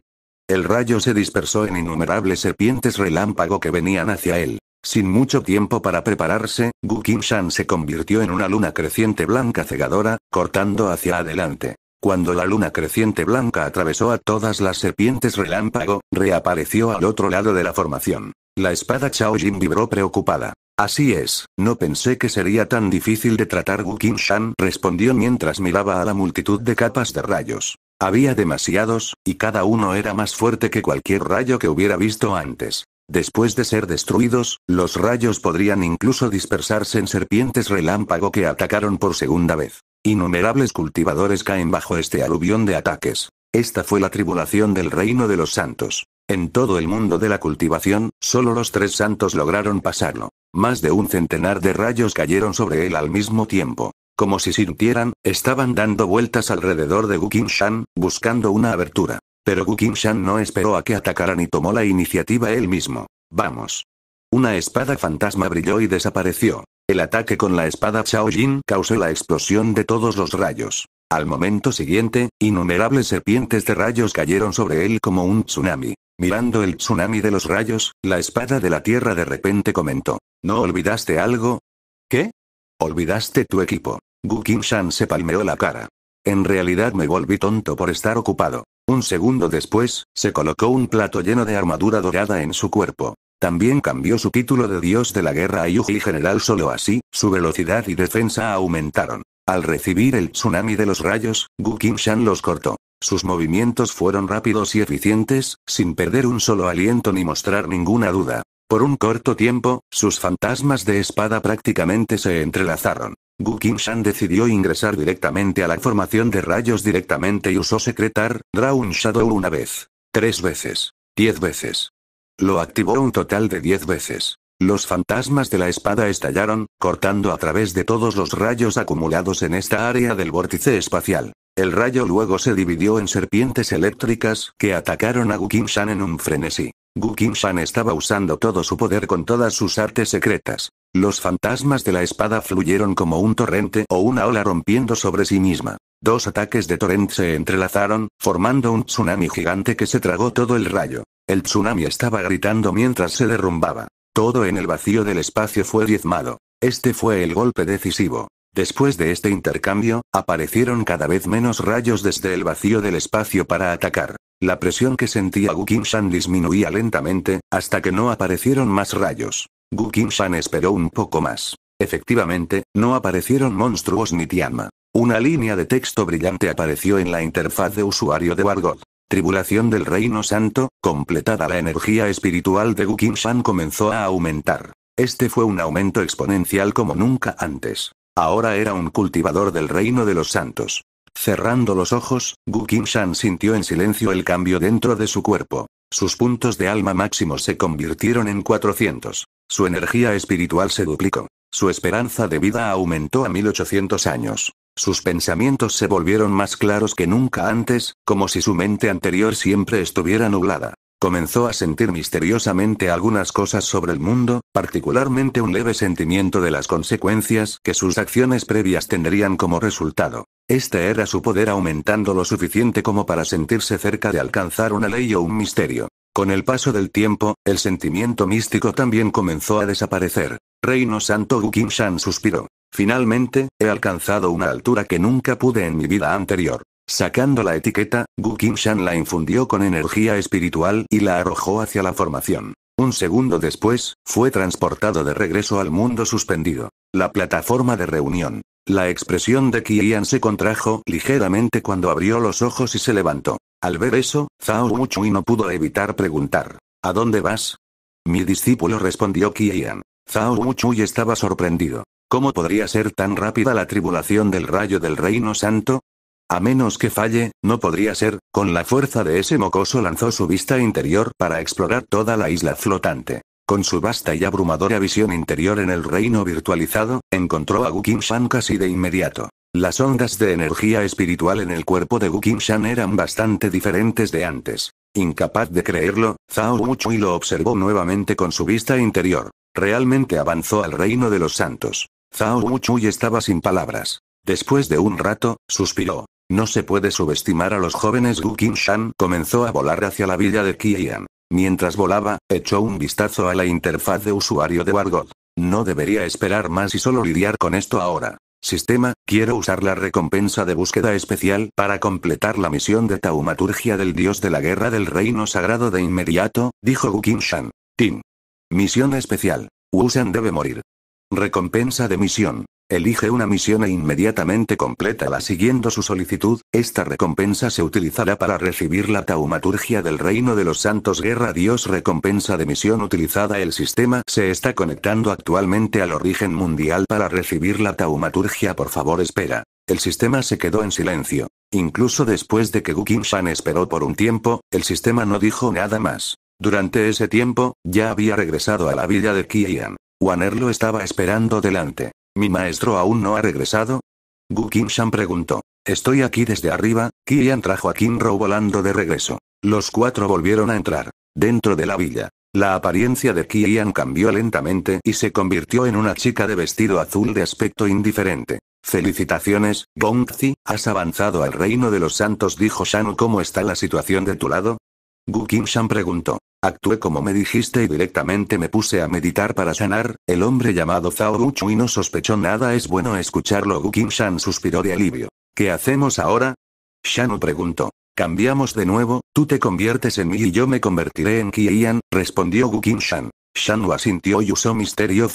El rayo se dispersó en innumerables serpientes relámpago que venían hacia él. Sin mucho tiempo para prepararse, Gu Kim-shan se convirtió en una luna creciente blanca cegadora, cortando hacia adelante. Cuando la luna creciente blanca atravesó a todas las serpientes relámpago, reapareció al otro lado de la formación. La espada Chao Jin vibró preocupada. Así es, no pensé que sería tan difícil de tratar Wu Shan respondió mientras miraba a la multitud de capas de rayos. Había demasiados, y cada uno era más fuerte que cualquier rayo que hubiera visto antes. Después de ser destruidos, los rayos podrían incluso dispersarse en serpientes relámpago que atacaron por segunda vez. Innumerables cultivadores caen bajo este aluvión de ataques. Esta fue la tribulación del reino de los santos. En todo el mundo de la cultivación, solo los tres santos lograron pasarlo. Más de un centenar de rayos cayeron sobre él al mismo tiempo. Como si sintieran, estaban dando vueltas alrededor de shan buscando una abertura. Pero shan no esperó a que atacaran y tomó la iniciativa él mismo. Vamos. Una espada fantasma brilló y desapareció. El ataque con la espada Jin causó la explosión de todos los rayos. Al momento siguiente, innumerables serpientes de rayos cayeron sobre él como un tsunami. Mirando el tsunami de los rayos, la espada de la tierra de repente comentó. ¿No olvidaste algo? ¿Qué? Olvidaste tu equipo. Gu Shan se palmeó la cara. En realidad me volví tonto por estar ocupado. Un segundo después, se colocó un plato lleno de armadura dorada en su cuerpo. También cambió su título de dios de la guerra a Yuji General solo así, su velocidad y defensa aumentaron. Al recibir el tsunami de los rayos, Gu Qingshan los cortó. Sus movimientos fueron rápidos y eficientes, sin perder un solo aliento ni mostrar ninguna duda. Por un corto tiempo, sus fantasmas de espada prácticamente se entrelazaron. Gu Shan decidió ingresar directamente a la formación de rayos directamente y usó secretar, Drawn Shadow una vez. Tres veces. Diez veces. Lo activó un total de 10 veces. Los fantasmas de la espada estallaron, cortando a través de todos los rayos acumulados en esta área del vórtice espacial. El rayo luego se dividió en serpientes eléctricas que atacaron a Gookins-shan en un frenesí. Guokim-shan estaba usando todo su poder con todas sus artes secretas. Los fantasmas de la espada fluyeron como un torrente o una ola rompiendo sobre sí misma. Dos ataques de torrente se entrelazaron, formando un tsunami gigante que se tragó todo el rayo. El tsunami estaba gritando mientras se derrumbaba. Todo en el vacío del espacio fue diezmado. Este fue el golpe decisivo. Después de este intercambio, aparecieron cada vez menos rayos desde el vacío del espacio para atacar. La presión que sentía Gu shan disminuía lentamente, hasta que no aparecieron más rayos. Gu shan esperó un poco más. Efectivamente, no aparecieron monstruos ni tiama. Una línea de texto brillante apareció en la interfaz de usuario de Bargot tribulación del Reino Santo, completada la energía espiritual de Gu Shan comenzó a aumentar. Este fue un aumento exponencial como nunca antes. Ahora era un cultivador del reino de los santos. Cerrando los ojos, Gu Shan sintió en silencio el cambio dentro de su cuerpo. Sus puntos de alma máximo se convirtieron en 400. Su energía espiritual se duplicó. Su esperanza de vida aumentó a 1800 años. Sus pensamientos se volvieron más claros que nunca antes, como si su mente anterior siempre estuviera nublada. Comenzó a sentir misteriosamente algunas cosas sobre el mundo, particularmente un leve sentimiento de las consecuencias que sus acciones previas tendrían como resultado. Este era su poder aumentando lo suficiente como para sentirse cerca de alcanzar una ley o un misterio. Con el paso del tiempo, el sentimiento místico también comenzó a desaparecer. Reino Santo Gukinshan suspiró. Finalmente, he alcanzado una altura que nunca pude en mi vida anterior. Sacando la etiqueta, Gu Qingshan la infundió con energía espiritual y la arrojó hacia la formación. Un segundo después, fue transportado de regreso al mundo suspendido. La plataforma de reunión. La expresión de Qian se contrajo ligeramente cuando abrió los ojos y se levantó. Al ver eso, Zhao Wuchui no pudo evitar preguntar: ¿A dónde vas? Mi discípulo respondió Qian. Zhao Wuchui estaba sorprendido. ¿Cómo podría ser tan rápida la tribulación del rayo del reino santo? A menos que falle, no podría ser, con la fuerza de ese mocoso lanzó su vista interior para explorar toda la isla flotante. Con su vasta y abrumadora visión interior en el reino virtualizado, encontró a Shan casi de inmediato. Las ondas de energía espiritual en el cuerpo de Shan eran bastante diferentes de antes. Incapaz de creerlo, Zhao Wuchui lo observó nuevamente con su vista interior. Realmente avanzó al reino de los santos. Zhao Wuchui estaba sin palabras. Después de un rato, suspiró. No se puede subestimar a los jóvenes Gu Qingshan comenzó a volar hacia la villa de Qiyan. Mientras volaba, echó un vistazo a la interfaz de usuario de Wargod. No debería esperar más y solo lidiar con esto ahora. Sistema, quiero usar la recompensa de búsqueda especial para completar la misión de taumaturgia del dios de la guerra del reino sagrado de inmediato, dijo Gu Shan. Tin. Misión especial. Wusan debe morir. Recompensa de misión. Elige una misión e inmediatamente completa la siguiendo su solicitud. Esta recompensa se utilizará para recibir la taumaturgia del reino de los santos. Guerra Dios recompensa de misión utilizada. El sistema se está conectando actualmente al origen mundial para recibir la taumaturgia. Por favor, espera. El sistema se quedó en silencio. Incluso después de que San esperó por un tiempo, el sistema no dijo nada más. Durante ese tiempo, ya había regresado a la villa de Qian. Waner lo estaba esperando delante. ¿Mi maestro aún no ha regresado? Gu shan preguntó. Estoy aquí desde arriba, Qian trajo a Kim Rou volando de regreso. Los cuatro volvieron a entrar. Dentro de la villa. La apariencia de Qian cambió lentamente y se convirtió en una chica de vestido azul de aspecto indiferente. Felicitaciones, Gongzi, has avanzado al reino de los santos dijo Shan ¿cómo está la situación de tu lado? Gu shan preguntó. Actué como me dijiste y directamente me puse a meditar para sanar. El hombre llamado Zhao y no sospechó nada. Es bueno escucharlo. Gu Shan suspiró de alivio. ¿Qué hacemos ahora? Shanu preguntó. Cambiamos de nuevo, tú te conviertes en mí y yo me convertiré en Qian, respondió Gu Shan. Shanu asintió y usó Misterio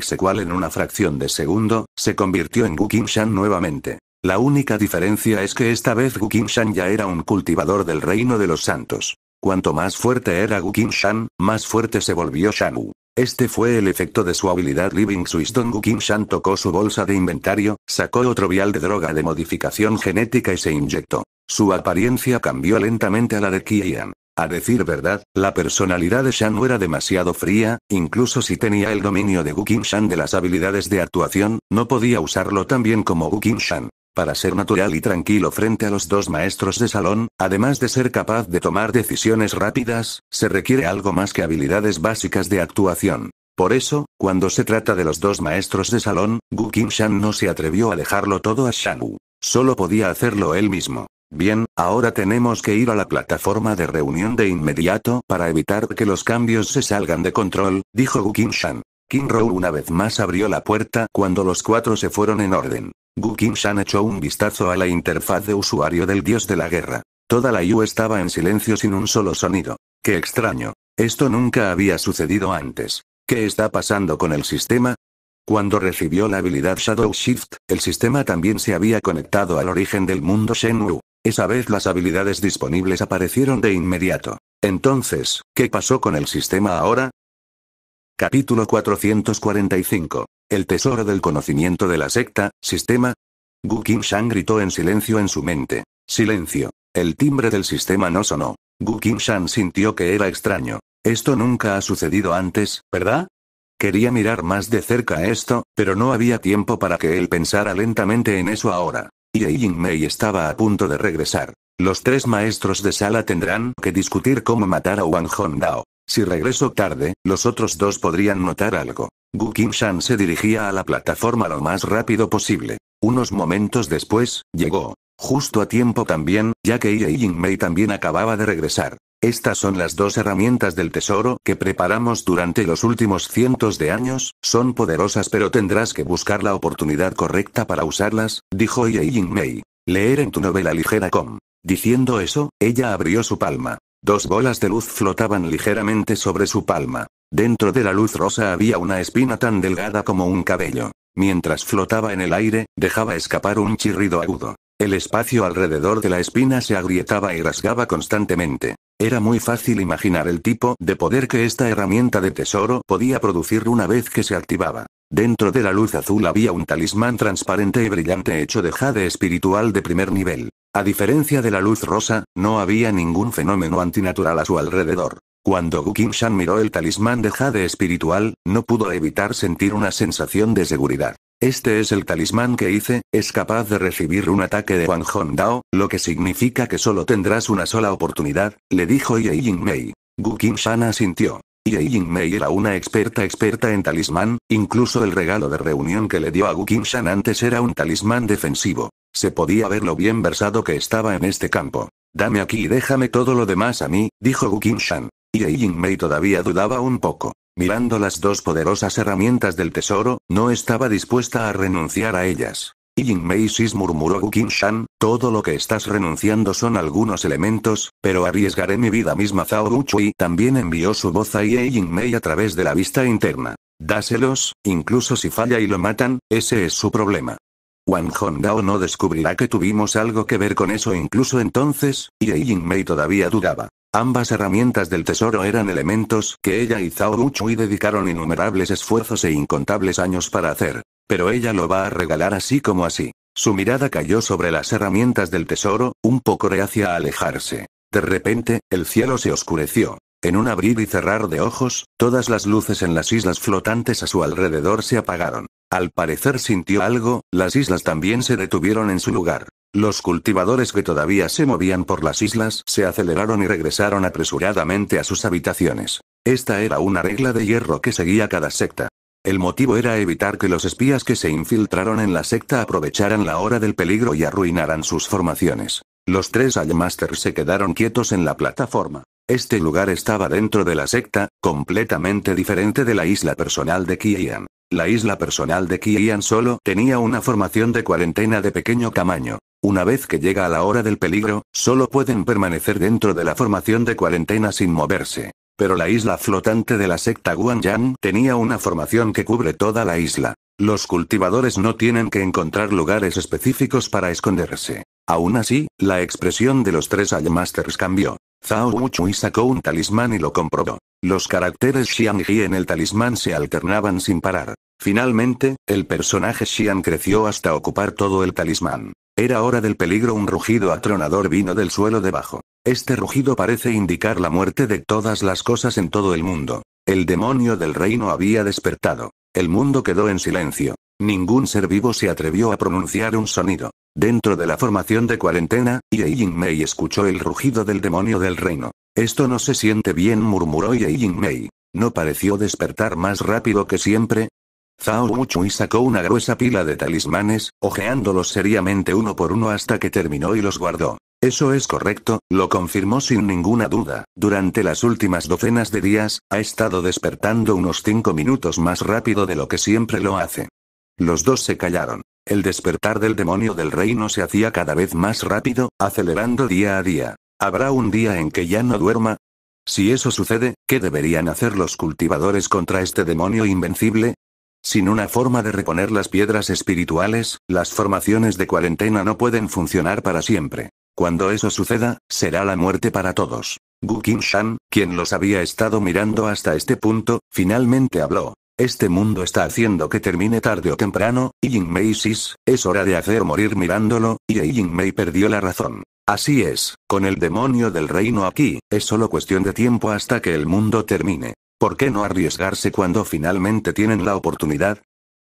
se cual en una fracción de segundo, se convirtió en Gu Shan nuevamente. La única diferencia es que esta vez Gu Shan ya era un cultivador del reino de los santos. Cuanto más fuerte era Shan, más fuerte se volvió Wu. Este fue el efecto de su habilidad Living Swisston Shan tocó su bolsa de inventario, sacó otro vial de droga de modificación genética y se inyectó. Su apariencia cambió lentamente a la de Qian. A decir verdad, la personalidad de Wu era demasiado fría, incluso si tenía el dominio de Shan de las habilidades de actuación, no podía usarlo tan bien como Shan para ser natural y tranquilo frente a los dos maestros de salón, además de ser capaz de tomar decisiones rápidas, se requiere algo más que habilidades básicas de actuación. Por eso, cuando se trata de los dos maestros de salón, Gu Qingshan no se atrevió a dejarlo todo a Shan Wu. Solo podía hacerlo él mismo. Bien, ahora tenemos que ir a la plataforma de reunión de inmediato para evitar que los cambios se salgan de control, dijo Gu Qingshan. Kim Rou una vez más abrió la puerta cuando los cuatro se fueron en orden. Gu Qingshan echó un vistazo a la interfaz de usuario del dios de la guerra. Toda la Yu estaba en silencio sin un solo sonido. ¡Qué extraño! Esto nunca había sucedido antes. ¿Qué está pasando con el sistema? Cuando recibió la habilidad Shadow Shift, el sistema también se había conectado al origen del mundo Shenwu. Esa vez las habilidades disponibles aparecieron de inmediato. Entonces, ¿qué pasó con el sistema ahora? Capítulo 445. El tesoro del conocimiento de la secta, sistema. Gu Shan gritó en silencio en su mente. Silencio. El timbre del sistema no sonó. Gu Shan sintió que era extraño. Esto nunca ha sucedido antes, ¿verdad? Quería mirar más de cerca esto, pero no había tiempo para que él pensara lentamente en eso ahora. Y Ying Mei estaba a punto de regresar. Los tres maestros de sala tendrán que discutir cómo matar a Wang Hong si regreso tarde, los otros dos podrían notar algo. Gu Kim-shan se dirigía a la plataforma lo más rápido posible. Unos momentos después, llegó. Justo a tiempo también, ya que Ye Yingmei también acababa de regresar. Estas son las dos herramientas del tesoro que preparamos durante los últimos cientos de años, son poderosas pero tendrás que buscar la oportunidad correcta para usarlas, dijo Ye Yingmei. Leer en tu novela ligera com. Diciendo eso, ella abrió su palma. Dos bolas de luz flotaban ligeramente sobre su palma. Dentro de la luz rosa había una espina tan delgada como un cabello. Mientras flotaba en el aire, dejaba escapar un chirrido agudo. El espacio alrededor de la espina se agrietaba y rasgaba constantemente. Era muy fácil imaginar el tipo de poder que esta herramienta de tesoro podía producir una vez que se activaba. Dentro de la luz azul había un talismán transparente y brillante hecho de jade espiritual de primer nivel. A diferencia de la luz rosa, no había ningún fenómeno antinatural a su alrededor. Cuando Gu Shan miró el talismán de jade espiritual, no pudo evitar sentir una sensación de seguridad. Este es el talismán que hice, es capaz de recibir un ataque de Wang Dao, lo que significa que solo tendrás una sola oportunidad, le dijo Ye Yingmei. Shan asintió. Y Mei era una experta experta en talismán, incluso el regalo de reunión que le dio a Shan antes era un talismán defensivo. Se podía ver lo bien versado que estaba en este campo. Dame aquí y déjame todo lo demás a mí, dijo Ye Y Mei todavía dudaba un poco. Mirando las dos poderosas herramientas del tesoro, no estaba dispuesta a renunciar a ellas. Mei sis murmuró Gu Shan, todo lo que estás renunciando son algunos elementos, pero arriesgaré mi vida misma. Zhao Ruchui también envió su voz a Ying Mei a través de la vista interna. Dáselos, incluso si falla y lo matan, ese es su problema. Wang Hongdao no descubrirá que tuvimos algo que ver con eso incluso entonces, y Ye Mei todavía dudaba. Ambas herramientas del tesoro eran elementos que ella y Zhao Ruchui dedicaron innumerables esfuerzos e incontables años para hacer. Pero ella lo va a regalar así como así. Su mirada cayó sobre las herramientas del tesoro, un poco reacia a alejarse. De repente, el cielo se oscureció. En un abrir y cerrar de ojos, todas las luces en las islas flotantes a su alrededor se apagaron. Al parecer sintió algo, las islas también se detuvieron en su lugar. Los cultivadores que todavía se movían por las islas se aceleraron y regresaron apresuradamente a sus habitaciones. Esta era una regla de hierro que seguía cada secta. El motivo era evitar que los espías que se infiltraron en la secta aprovecharan la hora del peligro y arruinaran sus formaciones. Los tres Allmasters se quedaron quietos en la plataforma. Este lugar estaba dentro de la secta, completamente diferente de la isla personal de Kian. La isla personal de Kian solo tenía una formación de cuarentena de pequeño tamaño. Una vez que llega a la hora del peligro, solo pueden permanecer dentro de la formación de cuarentena sin moverse pero la isla flotante de la secta Guanyang tenía una formación que cubre toda la isla. Los cultivadores no tienen que encontrar lugares específicos para esconderse. Aún así, la expresión de los tres Masters cambió. Zhao Wuchui sacó un talismán y lo comprobó. Los caracteres Yi en el talismán se alternaban sin parar. Finalmente, el personaje Xian creció hasta ocupar todo el talismán. Era hora del peligro, un rugido atronador vino del suelo debajo. Este rugido parece indicar la muerte de todas las cosas en todo el mundo. El demonio del reino había despertado. El mundo quedó en silencio. Ningún ser vivo se atrevió a pronunciar un sonido. Dentro de la formación de cuarentena, Ye Yingmei escuchó el rugido del demonio del reino. Esto no se siente bien, murmuró Ye Yingmei. No pareció despertar más rápido que siempre, Zhao y sacó una gruesa pila de talismanes, ojeándolos seriamente uno por uno hasta que terminó y los guardó. Eso es correcto, lo confirmó sin ninguna duda. Durante las últimas docenas de días, ha estado despertando unos cinco minutos más rápido de lo que siempre lo hace. Los dos se callaron. El despertar del demonio del reino se hacía cada vez más rápido, acelerando día a día. ¿Habrá un día en que ya no duerma? Si eso sucede, ¿qué deberían hacer los cultivadores contra este demonio invencible? Sin una forma de reponer las piedras espirituales, las formaciones de cuarentena no pueden funcionar para siempre. Cuando eso suceda, será la muerte para todos. Gu Shan, quien los había estado mirando hasta este punto, finalmente habló. Este mundo está haciendo que termine tarde o temprano, y Mei Sis, es hora de hacer morir mirándolo, y Mei perdió la razón. Así es, con el demonio del reino aquí, es solo cuestión de tiempo hasta que el mundo termine. ¿Por qué no arriesgarse cuando finalmente tienen la oportunidad?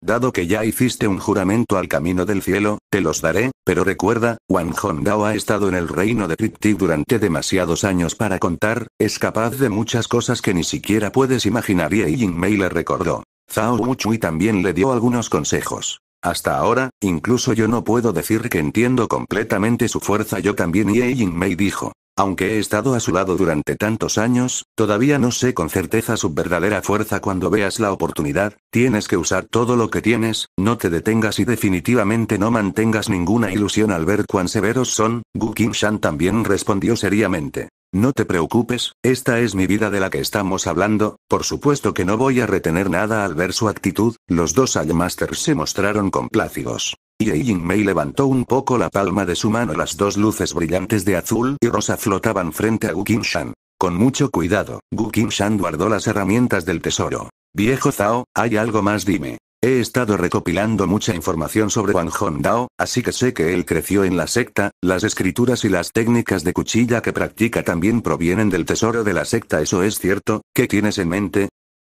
Dado que ya hiciste un juramento al camino del cielo, te los daré, pero recuerda, Wang Hongdao ha estado en el reino de Tripti durante demasiados años para contar, es capaz de muchas cosas que ni siquiera puedes imaginar y Mei le recordó. Zhao Wuchui también le dio algunos consejos. Hasta ahora, incluso yo no puedo decir que entiendo completamente su fuerza. Yo también y Mei dijo. Aunque he estado a su lado durante tantos años, todavía no sé con certeza su verdadera fuerza cuando veas la oportunidad, tienes que usar todo lo que tienes, no te detengas y definitivamente no mantengas ninguna ilusión al ver cuán severos son, Gu Shan también respondió seriamente. No te preocupes, esta es mi vida de la que estamos hablando, por supuesto que no voy a retener nada al ver su actitud, los dos Allmasters se mostraron complácidos. Y Mei levantó un poco la palma de su mano. Las dos luces brillantes de azul y rosa flotaban frente a Wu Shan. Con mucho cuidado, Gu Shan guardó las herramientas del tesoro. Viejo Zhao, hay algo más dime. He estado recopilando mucha información sobre Wang Dao, así que sé que él creció en la secta, las escrituras y las técnicas de cuchilla que practica también provienen del tesoro de la secta. ¿Eso es cierto? ¿Qué tienes en mente?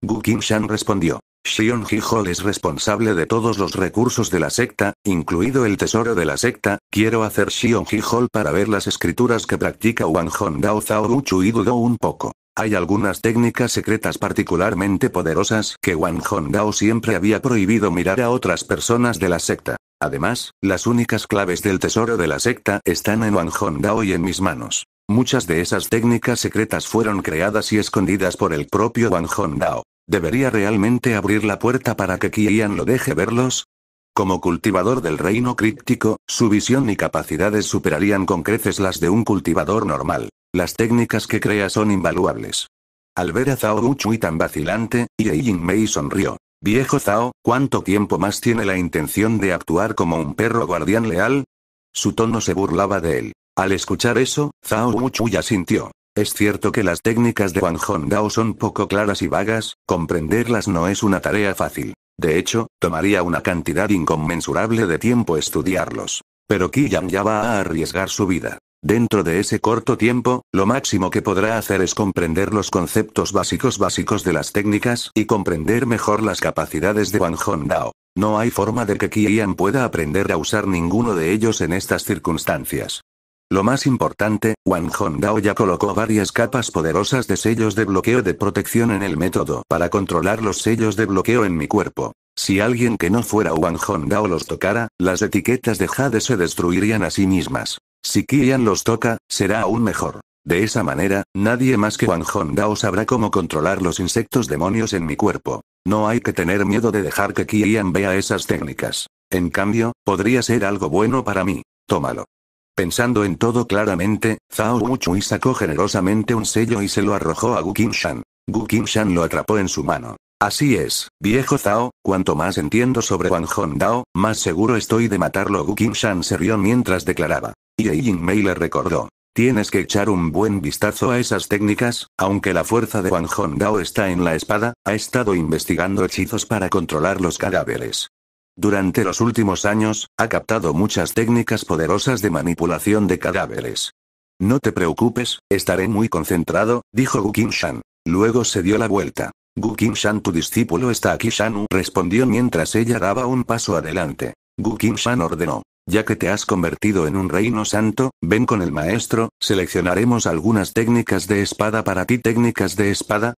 Gu Shan respondió. Shion hol es responsable de todos los recursos de la secta, incluido el tesoro de la secta. Quiero hacer Shion hol para ver las escrituras que practica Hong Dao Zhao Uchu y Dudo un poco. Hay algunas técnicas secretas particularmente poderosas que Hong Dao siempre había prohibido mirar a otras personas de la secta. Además, las únicas claves del tesoro de la secta están en Hong Dao y en mis manos. Muchas de esas técnicas secretas fueron creadas y escondidas por el propio Hong Dao. ¿Debería realmente abrir la puerta para que Kian lo deje verlos? Como cultivador del reino críptico, su visión y capacidades superarían con creces las de un cultivador normal. Las técnicas que crea son invaluables. Al ver a Zhao Wuchui tan vacilante, Ye Mei sonrió. Viejo Zhao, ¿cuánto tiempo más tiene la intención de actuar como un perro guardián leal? Su tono se burlaba de él. Al escuchar eso, Zhao ya asintió. Es cierto que las técnicas de Wang dao son poco claras y vagas, comprenderlas no es una tarea fácil. De hecho, tomaría una cantidad inconmensurable de tiempo estudiarlos. Pero Kiyan ya va a arriesgar su vida. Dentro de ese corto tiempo, lo máximo que podrá hacer es comprender los conceptos básicos básicos de las técnicas y comprender mejor las capacidades de Wang dao No hay forma de que Kiyan pueda aprender a usar ninguno de ellos en estas circunstancias. Lo más importante, Wang Dao ya colocó varias capas poderosas de sellos de bloqueo de protección en el método para controlar los sellos de bloqueo en mi cuerpo. Si alguien que no fuera Wang Dao los tocara, las etiquetas de Jade se destruirían a sí mismas. Si Kian los toca, será aún mejor. De esa manera, nadie más que Wang Dao sabrá cómo controlar los insectos demonios en mi cuerpo. No hay que tener miedo de dejar que Qian vea esas técnicas. En cambio, podría ser algo bueno para mí. Tómalo. Pensando en todo claramente, Zhao Wuchui sacó generosamente un sello y se lo arrojó a Gu Shan. Gu Shan lo atrapó en su mano. Así es, viejo Zhao, cuanto más entiendo sobre Wang Dao, más seguro estoy de matarlo. Gu Shan se rió mientras declaraba. Y Mei le recordó. Tienes que echar un buen vistazo a esas técnicas, aunque la fuerza de Wang dao está en la espada, ha estado investigando hechizos para controlar los cadáveres. Durante los últimos años, ha captado muchas técnicas poderosas de manipulación de cadáveres. No te preocupes, estaré muy concentrado, dijo Gu Qingshan. Luego se dio la vuelta. Gu Qingshan tu discípulo está aquí Shanu respondió mientras ella daba un paso adelante. Gu Qingshan ordenó. Ya que te has convertido en un reino santo, ven con el maestro, seleccionaremos algunas técnicas de espada para ti. ¿Técnicas de espada?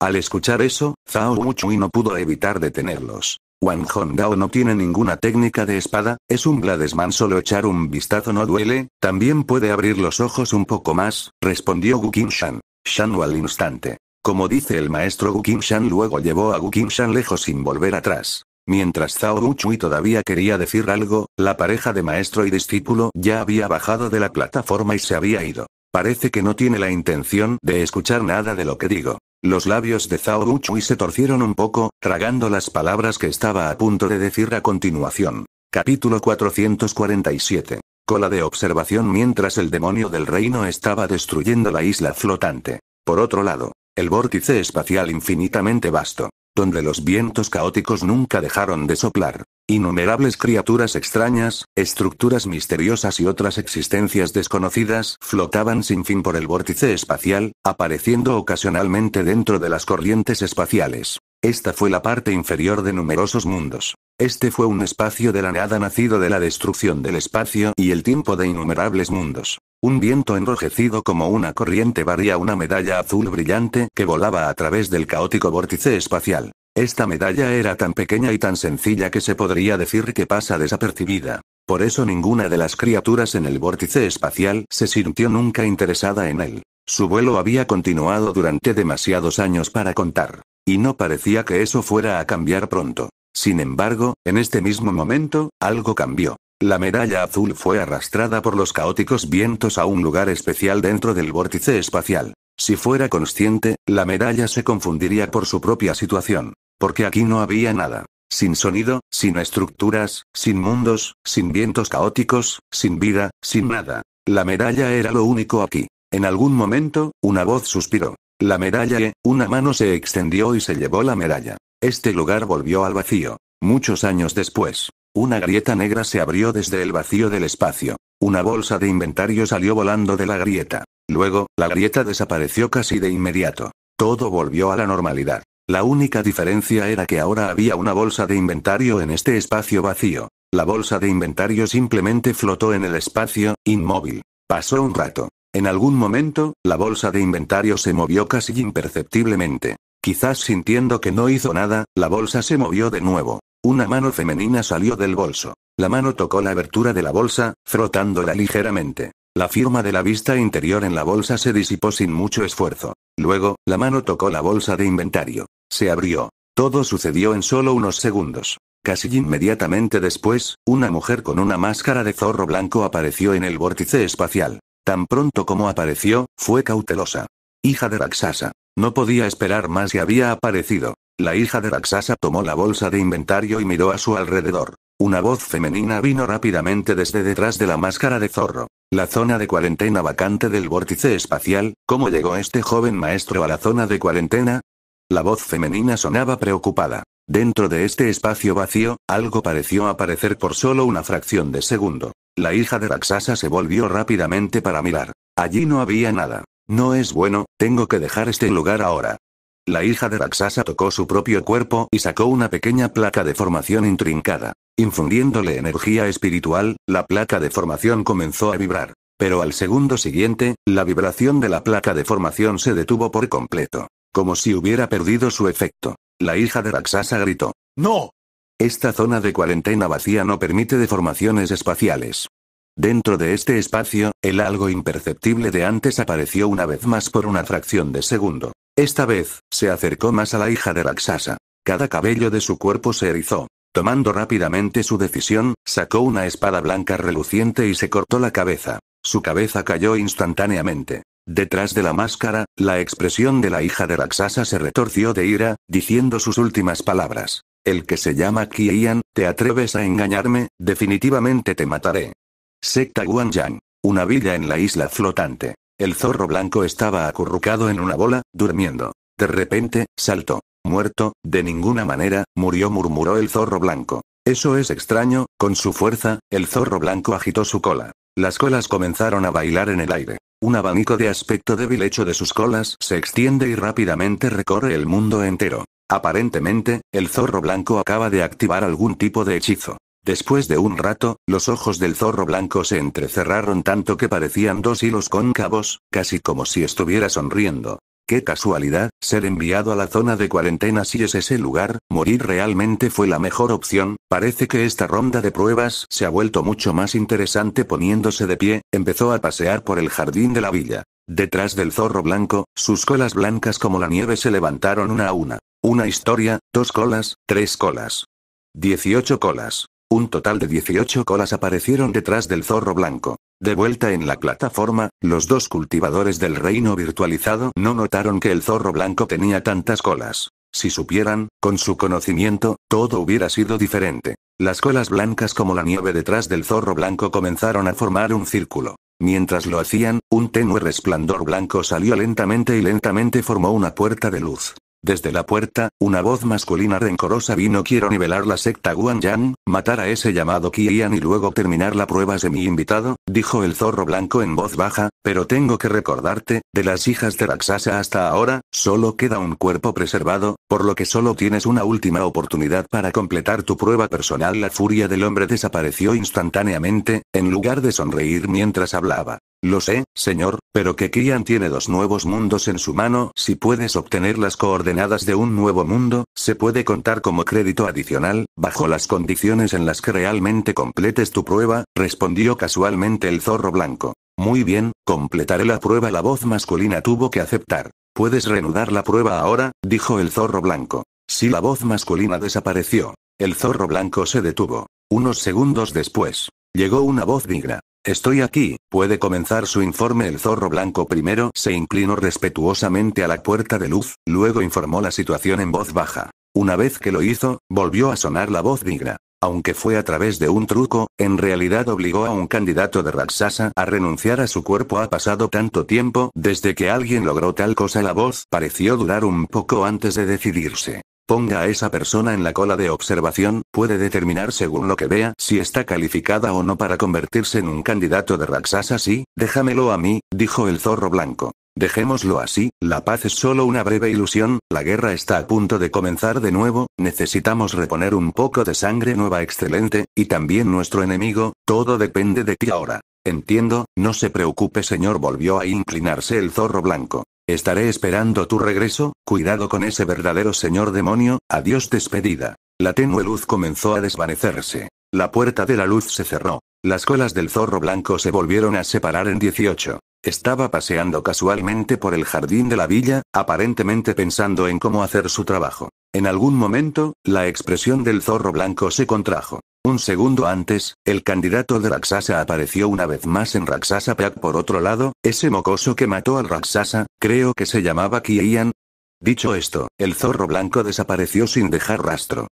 Al escuchar eso, Zhao Wuchui no pudo evitar detenerlos. Wang Hongdao no tiene ninguna técnica de espada, es un bladesman solo echar un vistazo no duele, también puede abrir los ojos un poco más, respondió Gu Qingshan. Shan al instante. Como dice el maestro Gu Qingshan luego llevó a Gu Qingshan lejos sin volver atrás. Mientras Zhao Chui todavía quería decir algo, la pareja de maestro y discípulo ya había bajado de la plataforma y se había ido. Parece que no tiene la intención de escuchar nada de lo que digo. Los labios de Zhao Uchui se torcieron un poco, tragando las palabras que estaba a punto de decir a continuación. Capítulo 447. Cola de observación mientras el demonio del reino estaba destruyendo la isla flotante. Por otro lado, el vórtice espacial infinitamente vasto, donde los vientos caóticos nunca dejaron de soplar. Innumerables criaturas extrañas, estructuras misteriosas y otras existencias desconocidas flotaban sin fin por el vórtice espacial, apareciendo ocasionalmente dentro de las corrientes espaciales. Esta fue la parte inferior de numerosos mundos. Este fue un espacio de la nada nacido de la destrucción del espacio y el tiempo de innumerables mundos. Un viento enrojecido como una corriente varía una medalla azul brillante que volaba a través del caótico vórtice espacial. Esta medalla era tan pequeña y tan sencilla que se podría decir que pasa desapercibida. Por eso ninguna de las criaturas en el vórtice espacial se sintió nunca interesada en él. Su vuelo había continuado durante demasiados años para contar. Y no parecía que eso fuera a cambiar pronto. Sin embargo, en este mismo momento, algo cambió. La medalla azul fue arrastrada por los caóticos vientos a un lugar especial dentro del vórtice espacial. Si fuera consciente, la medalla se confundiría por su propia situación. Porque aquí no había nada. Sin sonido, sin estructuras, sin mundos, sin vientos caóticos, sin vida, sin nada. La medalla era lo único aquí. En algún momento, una voz suspiró. La medalla, una mano se extendió y se llevó la medalla. Este lugar volvió al vacío. Muchos años después, una grieta negra se abrió desde el vacío del espacio. Una bolsa de inventario salió volando de la grieta. Luego, la grieta desapareció casi de inmediato. Todo volvió a la normalidad. La única diferencia era que ahora había una bolsa de inventario en este espacio vacío. La bolsa de inventario simplemente flotó en el espacio, inmóvil. Pasó un rato. En algún momento, la bolsa de inventario se movió casi imperceptiblemente. Quizás sintiendo que no hizo nada, la bolsa se movió de nuevo. Una mano femenina salió del bolso. La mano tocó la abertura de la bolsa, frotándola ligeramente. La firma de la vista interior en la bolsa se disipó sin mucho esfuerzo. Luego, la mano tocó la bolsa de inventario. Se abrió. Todo sucedió en solo unos segundos. Casi inmediatamente después, una mujer con una máscara de zorro blanco apareció en el vórtice espacial. Tan pronto como apareció, fue cautelosa. Hija de Raxasa. No podía esperar más y había aparecido. La hija de Raksasa tomó la bolsa de inventario y miró a su alrededor. Una voz femenina vino rápidamente desde detrás de la máscara de zorro. La zona de cuarentena vacante del vórtice espacial, ¿cómo llegó este joven maestro a la zona de cuarentena? La voz femenina sonaba preocupada. Dentro de este espacio vacío, algo pareció aparecer por solo una fracción de segundo. La hija de Raksasa se volvió rápidamente para mirar. Allí no había nada. No es bueno, tengo que dejar este lugar ahora. La hija de Raksasa tocó su propio cuerpo y sacó una pequeña placa de formación intrincada. Infundiéndole energía espiritual, la placa de formación comenzó a vibrar. Pero al segundo siguiente, la vibración de la placa de formación se detuvo por completo. Como si hubiera perdido su efecto. La hija de Raksasa gritó. ¡No! Esta zona de cuarentena vacía no permite deformaciones espaciales. Dentro de este espacio, el algo imperceptible de antes apareció una vez más por una fracción de segundo. Esta vez, se acercó más a la hija de Raksasa. Cada cabello de su cuerpo se erizó. Tomando rápidamente su decisión, sacó una espada blanca reluciente y se cortó la cabeza. Su cabeza cayó instantáneamente. Detrás de la máscara, la expresión de la hija de Raksasa se retorció de ira, diciendo sus últimas palabras. El que se llama Kian, ¿te atreves a engañarme? Definitivamente te mataré. Secta Yang. Una villa en la isla flotante. El zorro blanco estaba acurrucado en una bola, durmiendo. De repente, saltó. Muerto, de ninguna manera, murió, murmuró el zorro blanco. Eso es extraño, con su fuerza, el zorro blanco agitó su cola. Las colas comenzaron a bailar en el aire. Un abanico de aspecto débil hecho de sus colas se extiende y rápidamente recorre el mundo entero. Aparentemente, el zorro blanco acaba de activar algún tipo de hechizo. Después de un rato, los ojos del zorro blanco se entrecerraron tanto que parecían dos hilos cóncavos, casi como si estuviera sonriendo. Qué casualidad, ser enviado a la zona de cuarentena si es ese lugar, morir realmente fue la mejor opción, parece que esta ronda de pruebas se ha vuelto mucho más interesante poniéndose de pie, empezó a pasear por el jardín de la villa. Detrás del zorro blanco, sus colas blancas como la nieve se levantaron una a una. Una historia, dos colas, tres colas. Dieciocho colas. Un total de 18 colas aparecieron detrás del zorro blanco. De vuelta en la plataforma, los dos cultivadores del reino virtualizado no notaron que el zorro blanco tenía tantas colas. Si supieran, con su conocimiento, todo hubiera sido diferente. Las colas blancas como la nieve detrás del zorro blanco comenzaron a formar un círculo. Mientras lo hacían, un tenue resplandor blanco salió lentamente y lentamente formó una puerta de luz. Desde la puerta, una voz masculina rencorosa vino quiero nivelar la secta Guan Yan, matar a ese llamado Qian y luego terminar la prueba de mi invitado, dijo el zorro blanco en voz baja, pero tengo que recordarte, de las hijas de Raxasa hasta ahora, solo queda un cuerpo preservado, por lo que solo tienes una última oportunidad para completar tu prueba personal. La furia del hombre desapareció instantáneamente, en lugar de sonreír mientras hablaba. Lo sé, señor, pero que Kian tiene dos nuevos mundos en su mano. Si puedes obtener las coordenadas de un nuevo mundo, se puede contar como crédito adicional, bajo las condiciones en las que realmente completes tu prueba, respondió casualmente el zorro blanco. Muy bien, completaré la prueba. La voz masculina tuvo que aceptar. Puedes reanudar la prueba ahora, dijo el zorro blanco. Si la voz masculina desapareció, el zorro blanco se detuvo. Unos segundos después, llegó una voz digna. Estoy aquí, puede comenzar su informe. El zorro blanco primero se inclinó respetuosamente a la puerta de luz, luego informó la situación en voz baja. Una vez que lo hizo, volvió a sonar la voz negra, Aunque fue a través de un truco, en realidad obligó a un candidato de Raksasa a renunciar a su cuerpo. Ha pasado tanto tiempo desde que alguien logró tal cosa. La voz pareció durar un poco antes de decidirse. Ponga a esa persona en la cola de observación, puede determinar según lo que vea si está calificada o no para convertirse en un candidato de Raxasa así, déjamelo a mí, dijo el zorro blanco. Dejémoslo así, la paz es solo una breve ilusión, la guerra está a punto de comenzar de nuevo, necesitamos reponer un poco de sangre nueva excelente, y también nuestro enemigo, todo depende de ti ahora. Entiendo, no se preocupe señor volvió a inclinarse el zorro blanco. Estaré esperando tu regreso, cuidado con ese verdadero señor demonio, adiós despedida. La tenue luz comenzó a desvanecerse. La puerta de la luz se cerró. Las colas del zorro blanco se volvieron a separar en 18. Estaba paseando casualmente por el jardín de la villa, aparentemente pensando en cómo hacer su trabajo. En algún momento, la expresión del zorro blanco se contrajo. Un segundo antes, el candidato de Raksasa apareció una vez más en Raksasa Pack. Por otro lado, ese mocoso que mató al Raksasa, creo que se llamaba Kieian. Dicho esto, el zorro blanco desapareció sin dejar rastro.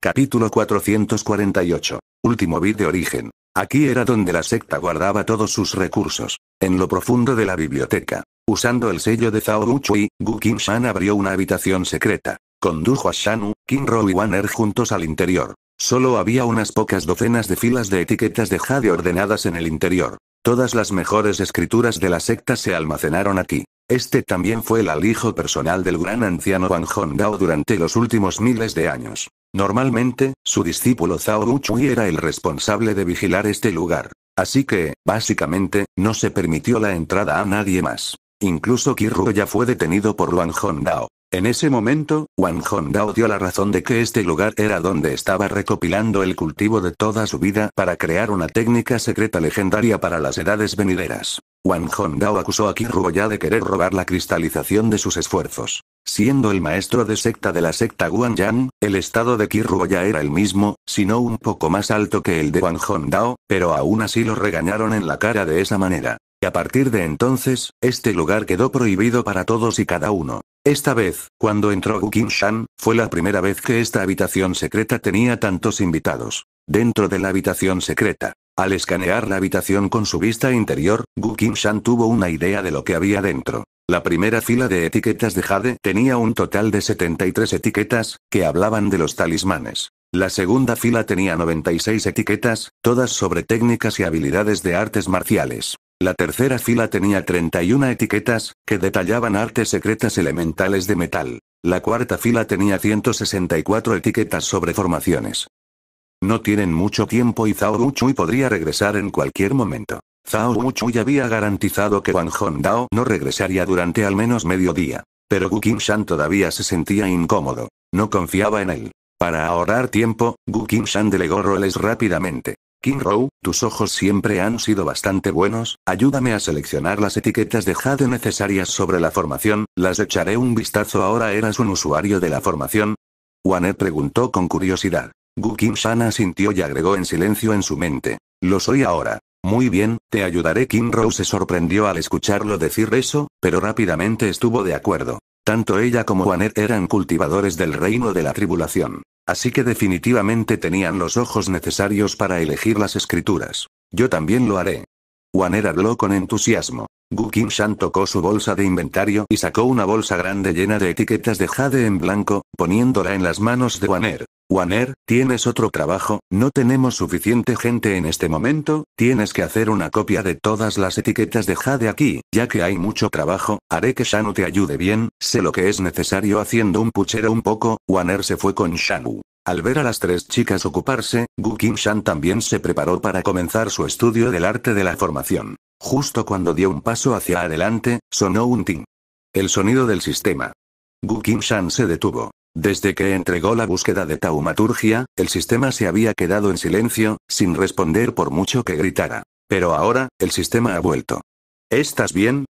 Capítulo 448. Último bit de origen. Aquí era donde la secta guardaba todos sus recursos. En lo profundo de la biblioteca. Usando el sello de Zhao Wuchui, Gu Shan abrió una habitación secreta. Condujo a Shanu, Kinro y Waner juntos al interior. Solo había unas pocas docenas de filas de etiquetas de jade ordenadas en el interior. Todas las mejores escrituras de la secta se almacenaron aquí. Este también fue el alijo personal del gran anciano Wan Hongdao durante los últimos miles de años. Normalmente, su discípulo Zhao Uchui era el responsable de vigilar este lugar. Así que, básicamente, no se permitió la entrada a nadie más. Incluso Kirru ya fue detenido por Wan Hongdao. En ese momento, Wang Hongdao dio la razón de que este lugar era donde estaba recopilando el cultivo de toda su vida para crear una técnica secreta legendaria para las edades venideras. Wang Hongdao acusó a ya de querer robar la cristalización de sus esfuerzos. Siendo el maestro de secta de la secta Yan, el estado de ya era el mismo, sino un poco más alto que el de Wang Hongdao, pero aún así lo regañaron en la cara de esa manera. Y a partir de entonces, este lugar quedó prohibido para todos y cada uno. Esta vez, cuando entró Gu Qingshan, fue la primera vez que esta habitación secreta tenía tantos invitados. Dentro de la habitación secreta. Al escanear la habitación con su vista interior, Gu Qingshan tuvo una idea de lo que había dentro. La primera fila de etiquetas de Jade tenía un total de 73 etiquetas, que hablaban de los talismanes. La segunda fila tenía 96 etiquetas, todas sobre técnicas y habilidades de artes marciales. La tercera fila tenía 31 etiquetas, que detallaban artes secretas elementales de metal. La cuarta fila tenía 164 etiquetas sobre formaciones. No tienen mucho tiempo y Zhao Uchui podría regresar en cualquier momento. Zhao Uchui había garantizado que Wang Hongdao no regresaría durante al menos mediodía. Pero Gu Qingshan todavía se sentía incómodo. No confiaba en él. Para ahorrar tiempo, Gu Qingshan delegó roles rápidamente. King Row, tus ojos siempre han sido bastante buenos, ayúdame a seleccionar las etiquetas de Jade necesarias sobre la formación, las echaré un vistazo ahora eras un usuario de la formación. Wanet preguntó con curiosidad. Kim Shana sintió y agregó en silencio en su mente. Lo soy ahora. Muy bien, te ayudaré. Row se sorprendió al escucharlo decir eso, pero rápidamente estuvo de acuerdo. Tanto ella como Wanet eran cultivadores del reino de la tribulación. Así que definitivamente tenían los ojos necesarios para elegir las escrituras. Yo también lo haré. Waner habló con entusiasmo. Gu Shan tocó su bolsa de inventario y sacó una bolsa grande llena de etiquetas de jade en blanco, poniéndola en las manos de Waner. Waner, tienes otro trabajo, no tenemos suficiente gente en este momento, tienes que hacer una copia de todas las etiquetas de jade aquí, ya que hay mucho trabajo, haré que Shanu te ayude bien, sé lo que es necesario haciendo un puchero un poco, Waner se fue con Shanu. Al ver a las tres chicas ocuparse, Gu Shan también se preparó para comenzar su estudio del arte de la formación. Justo cuando dio un paso hacia adelante, sonó un ting. El sonido del sistema. Gu Kim-shan se detuvo. Desde que entregó la búsqueda de taumaturgia, el sistema se había quedado en silencio, sin responder por mucho que gritara. Pero ahora, el sistema ha vuelto. ¿Estás bien?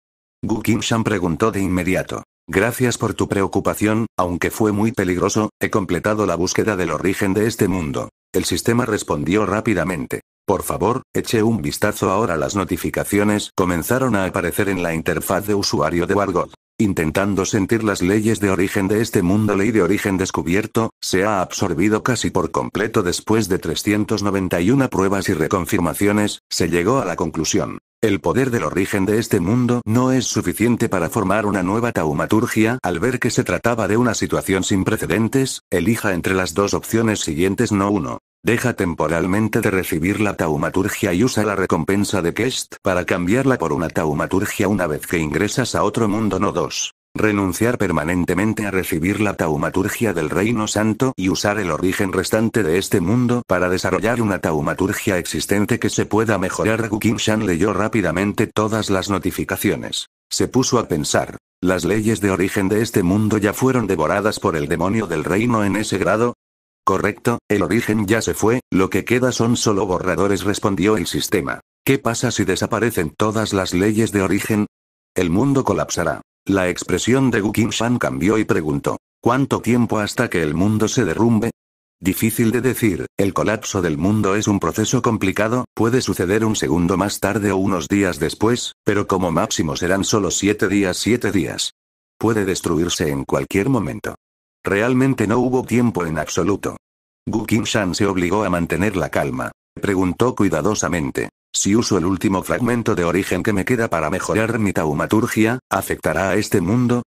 Gu Kim-shan preguntó de inmediato. Gracias por tu preocupación, aunque fue muy peligroso, he completado la búsqueda del origen de este mundo. El sistema respondió rápidamente. Por favor, eche un vistazo ahora. Las notificaciones comenzaron a aparecer en la interfaz de usuario de Wargod, Intentando sentir las leyes de origen de este mundo, ley de origen descubierto, se ha absorbido casi por completo después de 391 pruebas y reconfirmaciones, se llegó a la conclusión. El poder del origen de este mundo no es suficiente para formar una nueva taumaturgia. Al ver que se trataba de una situación sin precedentes, elija entre las dos opciones siguientes no uno. Deja temporalmente de recibir la taumaturgia y usa la recompensa de Kest para cambiarla por una taumaturgia una vez que ingresas a otro mundo no 2. Renunciar permanentemente a recibir la taumaturgia del Reino Santo y usar el origen restante de este mundo para desarrollar una taumaturgia existente que se pueda mejorar. shan leyó rápidamente todas las notificaciones. Se puso a pensar. ¿Las leyes de origen de este mundo ya fueron devoradas por el demonio del reino en ese grado? Correcto, el origen ya se fue, lo que queda son solo borradores, respondió el sistema. ¿Qué pasa si desaparecen todas las leyes de origen? El mundo colapsará. La expresión de kim Shan cambió y preguntó. ¿Cuánto tiempo hasta que el mundo se derrumbe? Difícil de decir, el colapso del mundo es un proceso complicado, puede suceder un segundo más tarde o unos días después, pero como máximo serán solo siete días siete días. Puede destruirse en cualquier momento. Realmente no hubo tiempo en absoluto. Gu Shan se obligó a mantener la calma. Preguntó cuidadosamente, si uso el último fragmento de origen que me queda para mejorar mi taumaturgia, ¿afectará a este mundo?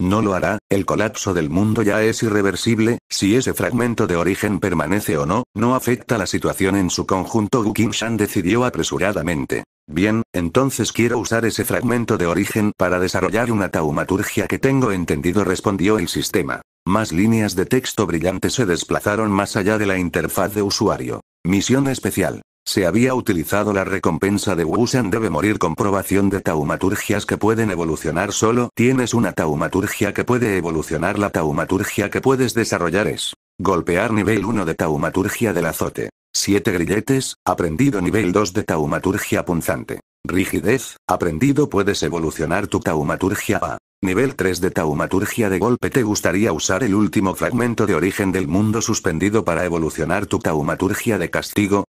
No lo hará, el colapso del mundo ya es irreversible, si ese fragmento de origen permanece o no, no afecta la situación en su conjunto. Wuking decidió apresuradamente. Bien, entonces quiero usar ese fragmento de origen para desarrollar una taumaturgia que tengo entendido, respondió el sistema. Más líneas de texto brillante se desplazaron más allá de la interfaz de usuario. Misión especial. Se había utilizado la recompensa de Wusan debe morir comprobación de taumaturgias que pueden evolucionar solo. Tienes una taumaturgia que puede evolucionar la taumaturgia que puedes desarrollar es. Golpear nivel 1 de taumaturgia del azote. 7 grilletes, aprendido nivel 2 de taumaturgia punzante. Rigidez, aprendido puedes evolucionar tu taumaturgia a. Nivel 3 de taumaturgia de golpe ¿Te gustaría usar el último fragmento de origen del mundo suspendido para evolucionar tu taumaturgia de castigo?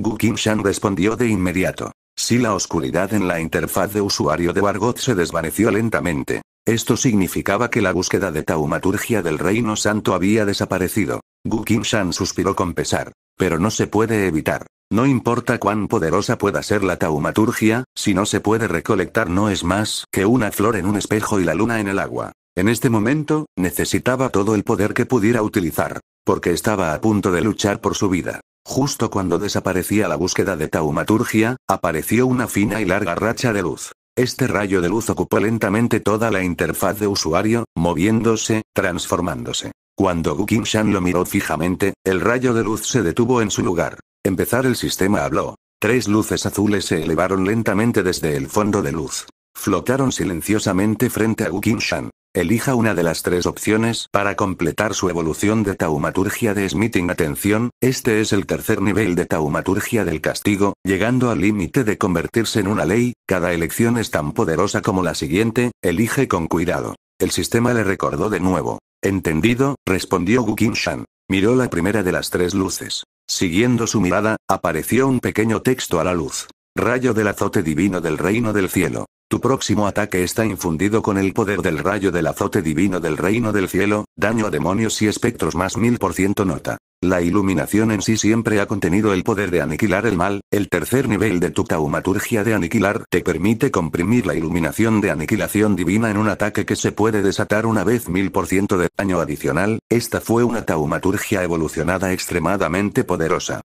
Gu Shan respondió de inmediato. Si la oscuridad en la interfaz de usuario de Wargot se desvaneció lentamente, esto significaba que la búsqueda de taumaturgia del Reino Santo había desaparecido. Gu Shan suspiró con pesar. Pero no se puede evitar. No importa cuán poderosa pueda ser la taumaturgia, si no se puede recolectar no es más que una flor en un espejo y la luna en el agua. En este momento, necesitaba todo el poder que pudiera utilizar. Porque estaba a punto de luchar por su vida. Justo cuando desaparecía la búsqueda de taumaturgia, apareció una fina y larga racha de luz. Este rayo de luz ocupó lentamente toda la interfaz de usuario, moviéndose, transformándose. Cuando Gu Shan lo miró fijamente, el rayo de luz se detuvo en su lugar. Empezar el sistema habló. Tres luces azules se elevaron lentamente desde el fondo de luz. Flotaron silenciosamente frente a Gu Shan Elija una de las tres opciones para completar su evolución de taumaturgia de Smithing. Atención, este es el tercer nivel de taumaturgia del castigo, llegando al límite de convertirse en una ley, cada elección es tan poderosa como la siguiente, elige con cuidado. El sistema le recordó de nuevo. Entendido, respondió Wu Shan. Miró la primera de las tres luces. Siguiendo su mirada, apareció un pequeño texto a la luz. Rayo del azote divino del reino del cielo. Tu próximo ataque está infundido con el poder del rayo del azote divino del reino del cielo, daño a demonios y espectros más mil ciento nota. La iluminación en sí siempre ha contenido el poder de aniquilar el mal, el tercer nivel de tu taumaturgia de aniquilar te permite comprimir la iluminación de aniquilación divina en un ataque que se puede desatar una vez mil por ciento de daño adicional, esta fue una taumaturgia evolucionada extremadamente poderosa.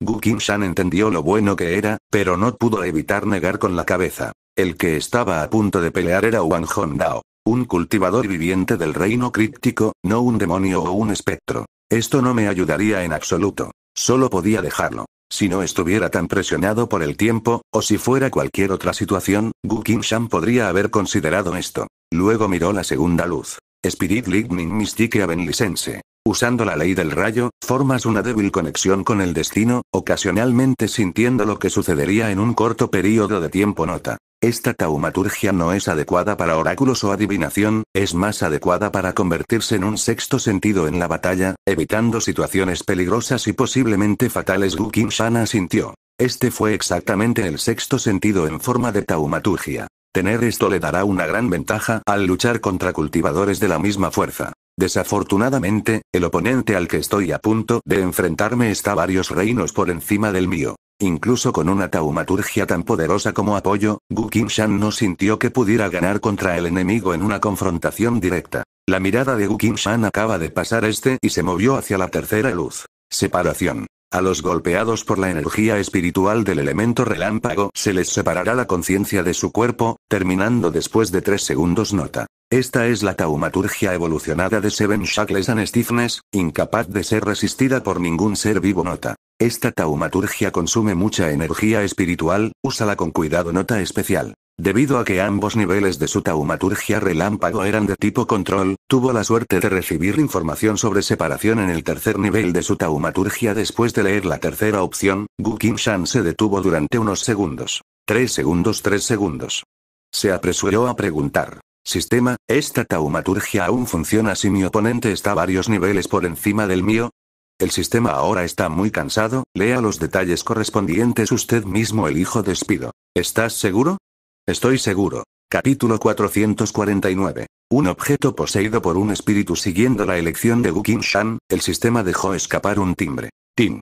Gu Shan entendió lo bueno que era, pero no pudo evitar negar con la cabeza. El que estaba a punto de pelear era Wang Hongdao. Un cultivador viviente del reino críptico, no un demonio o un espectro. Esto no me ayudaría en absoluto. Solo podía dejarlo. Si no estuviera tan presionado por el tiempo, o si fuera cualquier otra situación, Gu Qingshan podría haber considerado esto. Luego miró la segunda luz. Spirit Lightning Mystique Avenlicense. Usando la ley del rayo, formas una débil conexión con el destino, ocasionalmente sintiendo lo que sucedería en un corto periodo de tiempo nota. Esta taumaturgia no es adecuada para oráculos o adivinación, es más adecuada para convertirse en un sexto sentido en la batalla, evitando situaciones peligrosas y posiblemente fatales. Gukinshana Shana sintió. Este fue exactamente el sexto sentido en forma de taumaturgia. Tener esto le dará una gran ventaja al luchar contra cultivadores de la misma fuerza. Desafortunadamente, el oponente al que estoy a punto de enfrentarme está varios reinos por encima del mío. Incluso con una taumaturgia tan poderosa como apoyo, Gu shan no sintió que pudiera ganar contra el enemigo en una confrontación directa. La mirada de Gu shan acaba de pasar este y se movió hacia la tercera luz. Separación. A los golpeados por la energía espiritual del elemento relámpago se les separará la conciencia de su cuerpo, terminando después de tres segundos nota. Esta es la taumaturgia evolucionada de Seven Shackles and Stiffness, incapaz de ser resistida por ningún ser vivo nota. Esta taumaturgia consume mucha energía espiritual, úsala con cuidado nota especial. Debido a que ambos niveles de su taumaturgia relámpago eran de tipo control, tuvo la suerte de recibir información sobre separación en el tercer nivel de su taumaturgia después de leer la tercera opción, Gu Kim Shan se detuvo durante unos segundos. Tres segundos, tres segundos. Se apresuró a preguntar. Sistema, ¿esta taumaturgia aún funciona si mi oponente está varios niveles por encima del mío? El sistema ahora está muy cansado, lea los detalles correspondientes usted mismo el hijo despido. ¿Estás seguro? Estoy seguro. Capítulo 449. Un objeto poseído por un espíritu siguiendo la elección de Gukin Shan, el sistema dejó escapar un timbre. Tim.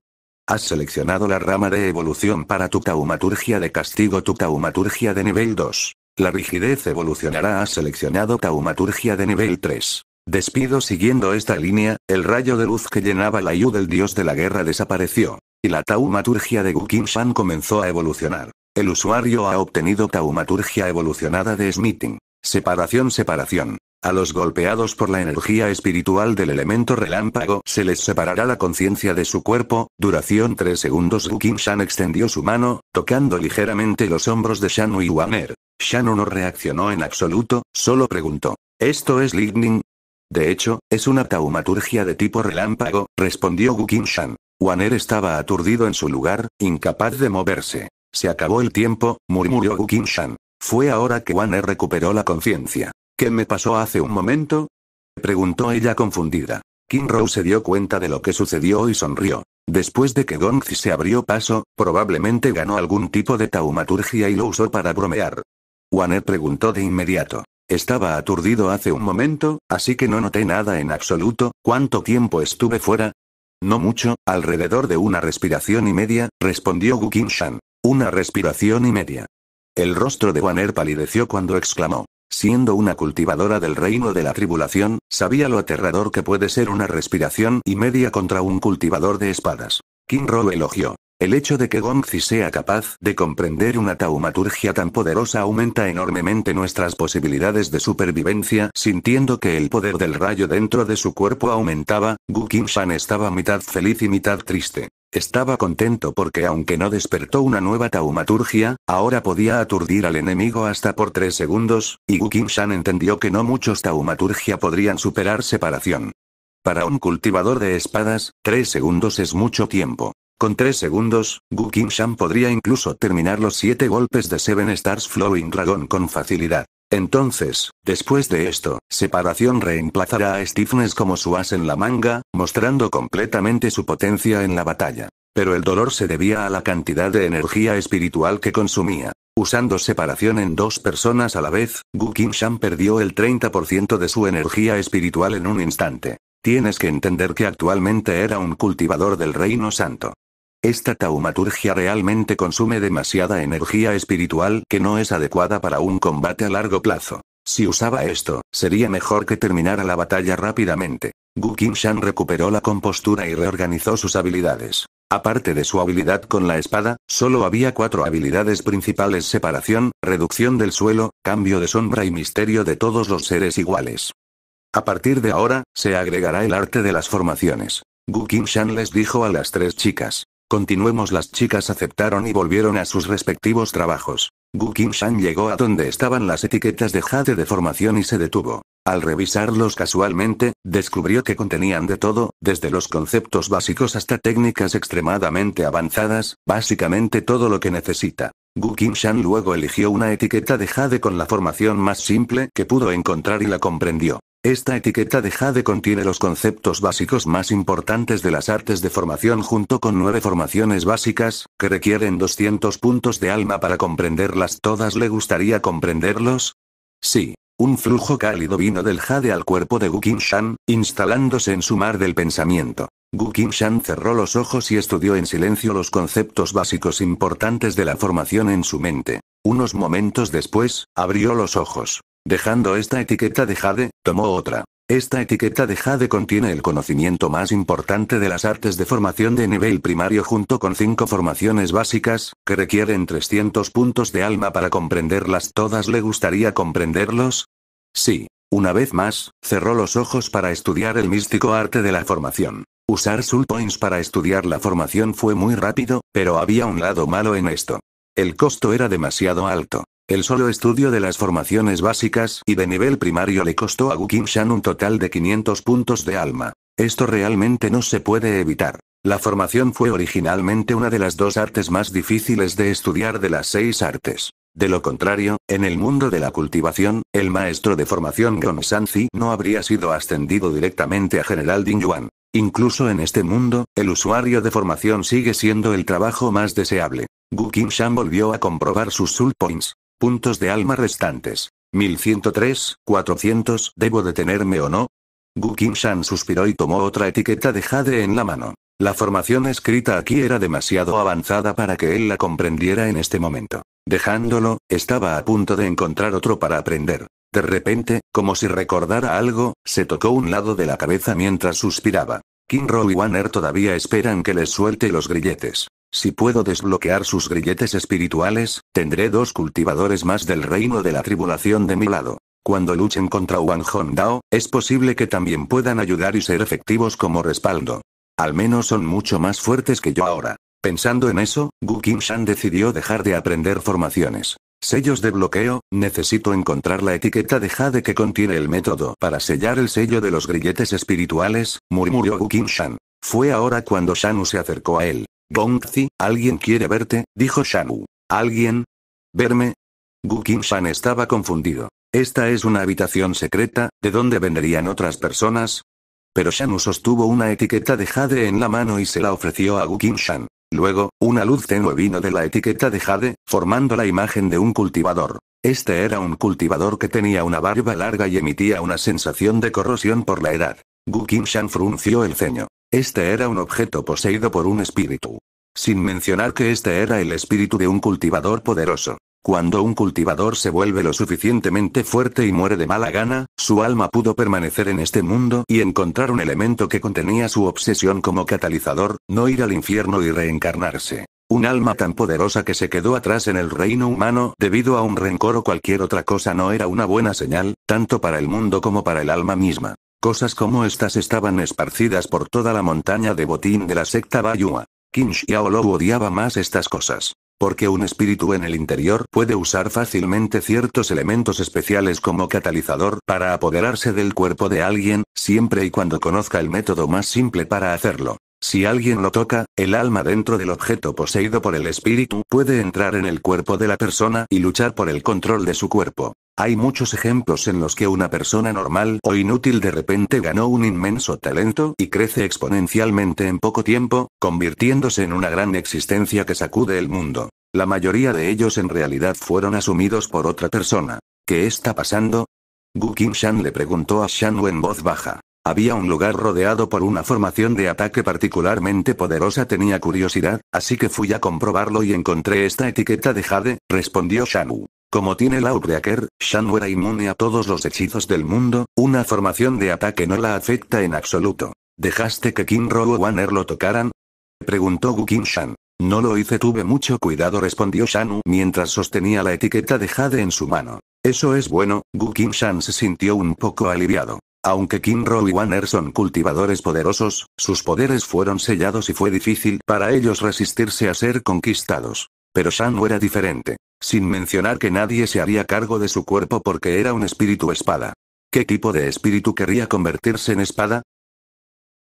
Has seleccionado la rama de evolución para tu taumaturgia de castigo, tu taumaturgia de nivel 2. La rigidez evolucionará. Has seleccionado taumaturgia de nivel 3. Despido siguiendo esta línea, el rayo de luz que llenaba la Yu del dios de la guerra desapareció, y la taumaturgia de Shan comenzó a evolucionar. El usuario ha obtenido taumaturgia evolucionada de Smithing. Separación, separación. A los golpeados por la energía espiritual del elemento relámpago se les separará la conciencia de su cuerpo, duración 3 segundos. Shan extendió su mano, tocando ligeramente los hombros de Shanu y Waner. Shanu no reaccionó en absoluto, solo preguntó. ¿Esto es Lightning? De hecho, es una taumaturgia de tipo relámpago, respondió Gu Qingshan. Wan'er estaba aturdido en su lugar, incapaz de moverse. Se acabó el tiempo, murmuró Gu Qingshan. Fue ahora que Wan'er recuperó la conciencia. ¿Qué me pasó hace un momento? Preguntó ella confundida. Kim Rou se dio cuenta de lo que sucedió y sonrió. Después de que Gongzi se abrió paso, probablemente ganó algún tipo de taumaturgia y lo usó para bromear. Wan'er preguntó de inmediato. Estaba aturdido hace un momento, así que no noté nada en absoluto. ¿Cuánto tiempo estuve fuera? No mucho, alrededor de una respiración y media, respondió Gu Qingshan. Una respiración y media. El rostro de Waner palideció cuando exclamó. Siendo una cultivadora del reino de la tribulación, sabía lo aterrador que puede ser una respiración y media contra un cultivador de espadas. Ro elogió. El hecho de que Gongzi sea capaz de comprender una taumaturgia tan poderosa aumenta enormemente nuestras posibilidades de supervivencia. Sintiendo que el poder del rayo dentro de su cuerpo aumentaba, Gu estaba mitad feliz y mitad triste. Estaba contento porque aunque no despertó una nueva taumaturgia, ahora podía aturdir al enemigo hasta por tres segundos, y Gu Shan entendió que no muchos taumaturgia podrían superar separación. Para un cultivador de espadas, tres segundos es mucho tiempo. Con 3 segundos, Gu shan podría incluso terminar los 7 golpes de Seven Stars Flowing Dragon con facilidad. Entonces, después de esto, Separación reemplazará a Stiffness como su as en la manga, mostrando completamente su potencia en la batalla. Pero el dolor se debía a la cantidad de energía espiritual que consumía. Usando separación en dos personas a la vez, Gu shan perdió el 30% de su energía espiritual en un instante. Tienes que entender que actualmente era un cultivador del Reino Santo. Esta taumaturgia realmente consume demasiada energía espiritual que no es adecuada para un combate a largo plazo. Si usaba esto, sería mejor que terminara la batalla rápidamente. Gu Shan recuperó la compostura y reorganizó sus habilidades. Aparte de su habilidad con la espada, solo había cuatro habilidades principales separación, reducción del suelo, cambio de sombra y misterio de todos los seres iguales. A partir de ahora, se agregará el arte de las formaciones. Gu Shan les dijo a las tres chicas. Continuemos las chicas aceptaron y volvieron a sus respectivos trabajos. Gu shan llegó a donde estaban las etiquetas de jade de formación y se detuvo. Al revisarlos casualmente, descubrió que contenían de todo, desde los conceptos básicos hasta técnicas extremadamente avanzadas, básicamente todo lo que necesita. Gu Shan luego eligió una etiqueta de jade con la formación más simple que pudo encontrar y la comprendió. Esta etiqueta de Jade contiene los conceptos básicos más importantes de las artes de formación junto con nueve formaciones básicas, que requieren 200 puntos de alma para comprenderlas todas. ¿Le gustaría comprenderlos? Sí. Un flujo cálido vino del Jade al cuerpo de Shan, instalándose en su mar del pensamiento. Shan cerró los ojos y estudió en silencio los conceptos básicos importantes de la formación en su mente. Unos momentos después, abrió los ojos. Dejando esta etiqueta de jade, tomó otra. Esta etiqueta de jade contiene el conocimiento más importante de las artes de formación de nivel primario junto con cinco formaciones básicas, que requieren 300 puntos de alma para comprenderlas todas. ¿Le gustaría comprenderlos? Sí. Una vez más, cerró los ojos para estudiar el místico arte de la formación. Usar soul points para estudiar la formación fue muy rápido, pero había un lado malo en esto. El costo era demasiado alto. El solo estudio de las formaciones básicas y de nivel primario le costó a Kim Shan un total de 500 puntos de alma. Esto realmente no se puede evitar. La formación fue originalmente una de las dos artes más difíciles de estudiar de las seis artes. De lo contrario, en el mundo de la cultivación, el maestro de formación Gong si no habría sido ascendido directamente a general Ding Yuan. Incluso en este mundo, el usuario de formación sigue siendo el trabajo más deseable. Gu Shan volvió a comprobar sus soul points. Puntos de alma restantes. 1103, 400, ¿debo detenerme o no? Gu Shan suspiró y tomó otra etiqueta de jade en la mano. La formación escrita aquí era demasiado avanzada para que él la comprendiera en este momento. Dejándolo, estaba a punto de encontrar otro para aprender. De repente, como si recordara algo, se tocó un lado de la cabeza mientras suspiraba. Kim Kinro y Wanner todavía esperan que les suelte los grilletes. Si puedo desbloquear sus grilletes espirituales, tendré dos cultivadores más del reino de la tribulación de mi lado. Cuando luchen contra Wang Hong Dao, es posible que también puedan ayudar y ser efectivos como respaldo. Al menos son mucho más fuertes que yo ahora. Pensando en eso, Gu Shan decidió dejar de aprender formaciones. Sellos de bloqueo, necesito encontrar la etiqueta de jade que contiene el método para sellar el sello de los grilletes espirituales, murmuró Gu Shan. Fue ahora cuando Shanu se acercó a él. Gongzi, alguien quiere verte, dijo Shanwu. ¿Alguien? ¿Verme? Gu Shan estaba confundido. Esta es una habitación secreta, ¿de dónde vendrían otras personas? Pero Shanu sostuvo una etiqueta de jade en la mano y se la ofreció a Gu Shan Luego, una luz tenue vino de la etiqueta de jade, formando la imagen de un cultivador. Este era un cultivador que tenía una barba larga y emitía una sensación de corrosión por la edad. Gu frunció el ceño. Este era un objeto poseído por un espíritu. Sin mencionar que este era el espíritu de un cultivador poderoso. Cuando un cultivador se vuelve lo suficientemente fuerte y muere de mala gana, su alma pudo permanecer en este mundo y encontrar un elemento que contenía su obsesión como catalizador, no ir al infierno y reencarnarse. Un alma tan poderosa que se quedó atrás en el reino humano debido a un rencor o cualquier otra cosa no era una buena señal, tanto para el mundo como para el alma misma. Cosas como estas estaban esparcidas por toda la montaña de botín de la secta Bayua. Qin Low odiaba más estas cosas. Porque un espíritu en el interior puede usar fácilmente ciertos elementos especiales como catalizador para apoderarse del cuerpo de alguien, siempre y cuando conozca el método más simple para hacerlo. Si alguien lo toca, el alma dentro del objeto poseído por el espíritu puede entrar en el cuerpo de la persona y luchar por el control de su cuerpo. Hay muchos ejemplos en los que una persona normal o inútil de repente ganó un inmenso talento y crece exponencialmente en poco tiempo, convirtiéndose en una gran existencia que sacude el mundo. La mayoría de ellos en realidad fueron asumidos por otra persona. ¿Qué está pasando? Gu Shan le preguntó a Shan en voz baja. Había un lugar rodeado por una formación de ataque particularmente poderosa. Tenía curiosidad, así que fui a comprobarlo y encontré esta etiqueta de Jade, respondió Shanu. Como tiene Laudreaker, Shanwu era inmune a todos los hechizos del mundo, una formación de ataque no la afecta en absoluto. ¿Dejaste que Ro o Wanner lo tocaran? Preguntó Kim Shan. No lo hice, tuve mucho cuidado, respondió Shanu mientras sostenía la etiqueta de Jade en su mano. Eso es bueno, Kim Shan se sintió un poco aliviado. Aunque Ro y Wanner son cultivadores poderosos, sus poderes fueron sellados y fue difícil para ellos resistirse a ser conquistados. Pero Shanu era diferente. Sin mencionar que nadie se haría cargo de su cuerpo porque era un espíritu espada. ¿Qué tipo de espíritu querría convertirse en espada?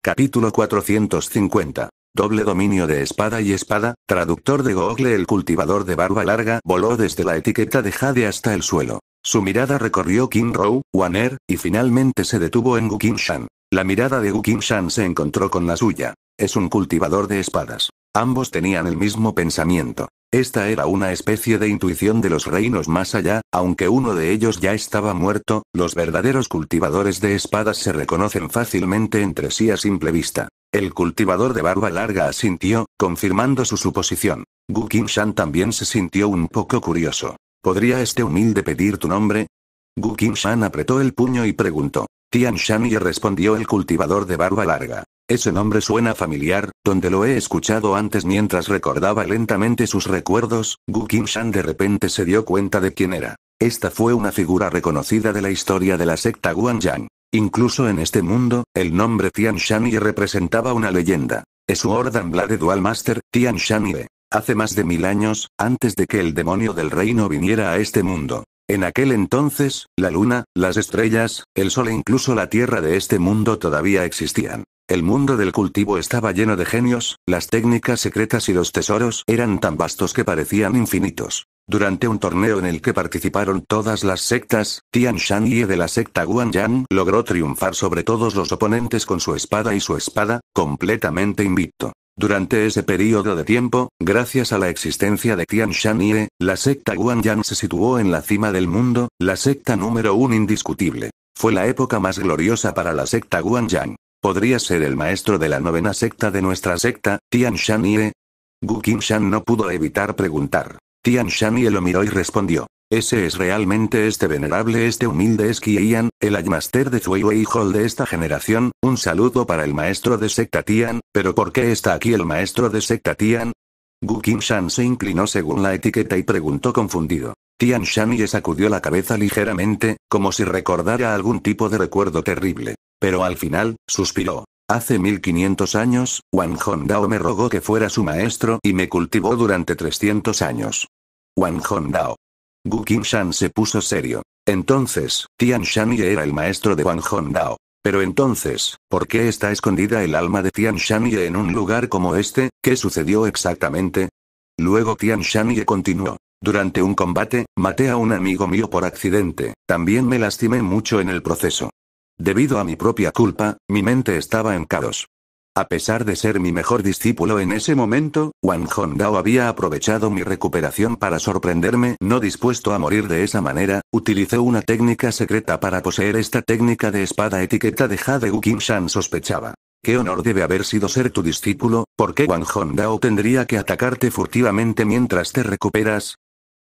Capítulo 450. Doble dominio de espada y espada, traductor de Google el cultivador de barba larga voló desde la etiqueta de Jade hasta el suelo. Su mirada recorrió Wan Waner, y finalmente se detuvo en Shan. La mirada de Shan se encontró con la suya. Es un cultivador de espadas. Ambos tenían el mismo pensamiento. Esta era una especie de intuición de los reinos más allá, aunque uno de ellos ya estaba muerto, los verdaderos cultivadores de espadas se reconocen fácilmente entre sí a simple vista. El cultivador de barba larga asintió, confirmando su suposición. Gu Qingshan también se sintió un poco curioso. ¿Podría este humilde pedir tu nombre? Gu Shan apretó el puño y preguntó. Tian Shan y respondió el cultivador de barba larga. Ese nombre suena familiar, donde lo he escuchado antes mientras recordaba lentamente sus recuerdos, Gu Shan de repente se dio cuenta de quién era. Esta fue una figura reconocida de la historia de la secta Yang. Incluso en este mundo, el nombre Tian y representaba una leyenda. Es su Ordan Blade Dual Master, Tian Yi. Hace más de mil años, antes de que el demonio del reino viniera a este mundo. En aquel entonces, la luna, las estrellas, el sol e incluso la tierra de este mundo todavía existían. El mundo del cultivo estaba lleno de genios, las técnicas secretas y los tesoros eran tan vastos que parecían infinitos. Durante un torneo en el que participaron todas las sectas, Tian Shan Ye de la secta Guan Yan logró triunfar sobre todos los oponentes con su espada y su espada, completamente invicto. Durante ese periodo de tiempo, gracias a la existencia de Tian Shan Ye, la secta Guan Yan se situó en la cima del mundo, la secta número uno indiscutible. Fue la época más gloriosa para la secta Guan Yan. Podría ser el maestro de la novena secta de nuestra secta, Tian Shan Ye. Gu Qingshan no pudo evitar preguntar. Tian Shan Ye lo miró y respondió. Ese es realmente este venerable, este humilde es Qian, el Aymaster de Wei Hall de esta generación, un saludo para el maestro de secta Tian, pero ¿por qué está aquí el maestro de secta Tian? Gu Qingshan se inclinó según la etiqueta y preguntó confundido. Tian Shani sacudió la cabeza ligeramente, como si recordara algún tipo de recuerdo terrible. Pero al final, suspiró. Hace 1500 años, Wang Hongdao me rogó que fuera su maestro y me cultivó durante 300 años. Wang Hongdao. Gu Qingshan se puso serio. Entonces, Tian Shani era el maestro de Wang Hongdao. Pero entonces, ¿por qué está escondida el alma de Tian Shanye en un lugar como este? ¿Qué sucedió exactamente? Luego Tian Shanye continuó. Durante un combate, maté a un amigo mío por accidente, también me lastimé mucho en el proceso. Debido a mi propia culpa, mi mente estaba en caos. A pesar de ser mi mejor discípulo en ese momento, Wang Hongdao había aprovechado mi recuperación para sorprenderme, no dispuesto a morir de esa manera, utilizó una técnica secreta para poseer esta técnica de espada etiqueta de Jade Wu Shan sospechaba. Qué honor debe haber sido ser tu discípulo, ¿por qué Wang Hongdao tendría que atacarte furtivamente mientras te recuperas?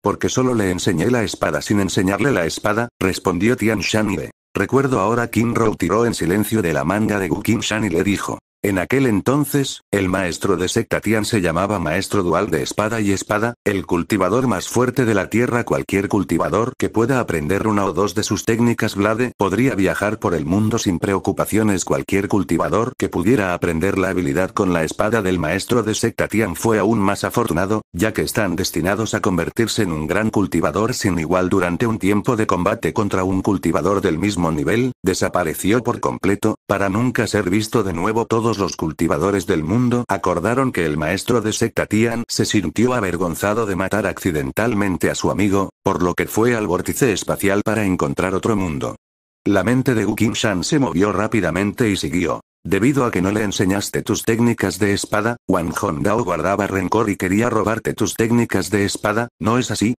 Porque solo le enseñé la espada sin enseñarle la espada, respondió Tian Shan y le. Recuerdo ahora Rou tiró en silencio de la manga de Gu Qing Shan y le dijo. En aquel entonces, el maestro de sectatian se llamaba maestro dual de espada y espada, el cultivador más fuerte de la tierra. Cualquier cultivador que pueda aprender una o dos de sus técnicas Blade podría viajar por el mundo sin preocupaciones. Cualquier cultivador que pudiera aprender la habilidad con la espada del maestro de sectatian fue aún más afortunado, ya que están destinados a convertirse en un gran cultivador sin igual durante un tiempo de combate contra un cultivador del mismo nivel, desapareció por completo, para nunca ser visto de nuevo todo los cultivadores del mundo acordaron que el maestro de secta Tian se sintió avergonzado de matar accidentalmente a su amigo, por lo que fue al vórtice espacial para encontrar otro mundo. La mente de Wu Shan se movió rápidamente y siguió. Debido a que no le enseñaste tus técnicas de espada, Hong Dao guardaba rencor y quería robarte tus técnicas de espada, ¿no es así?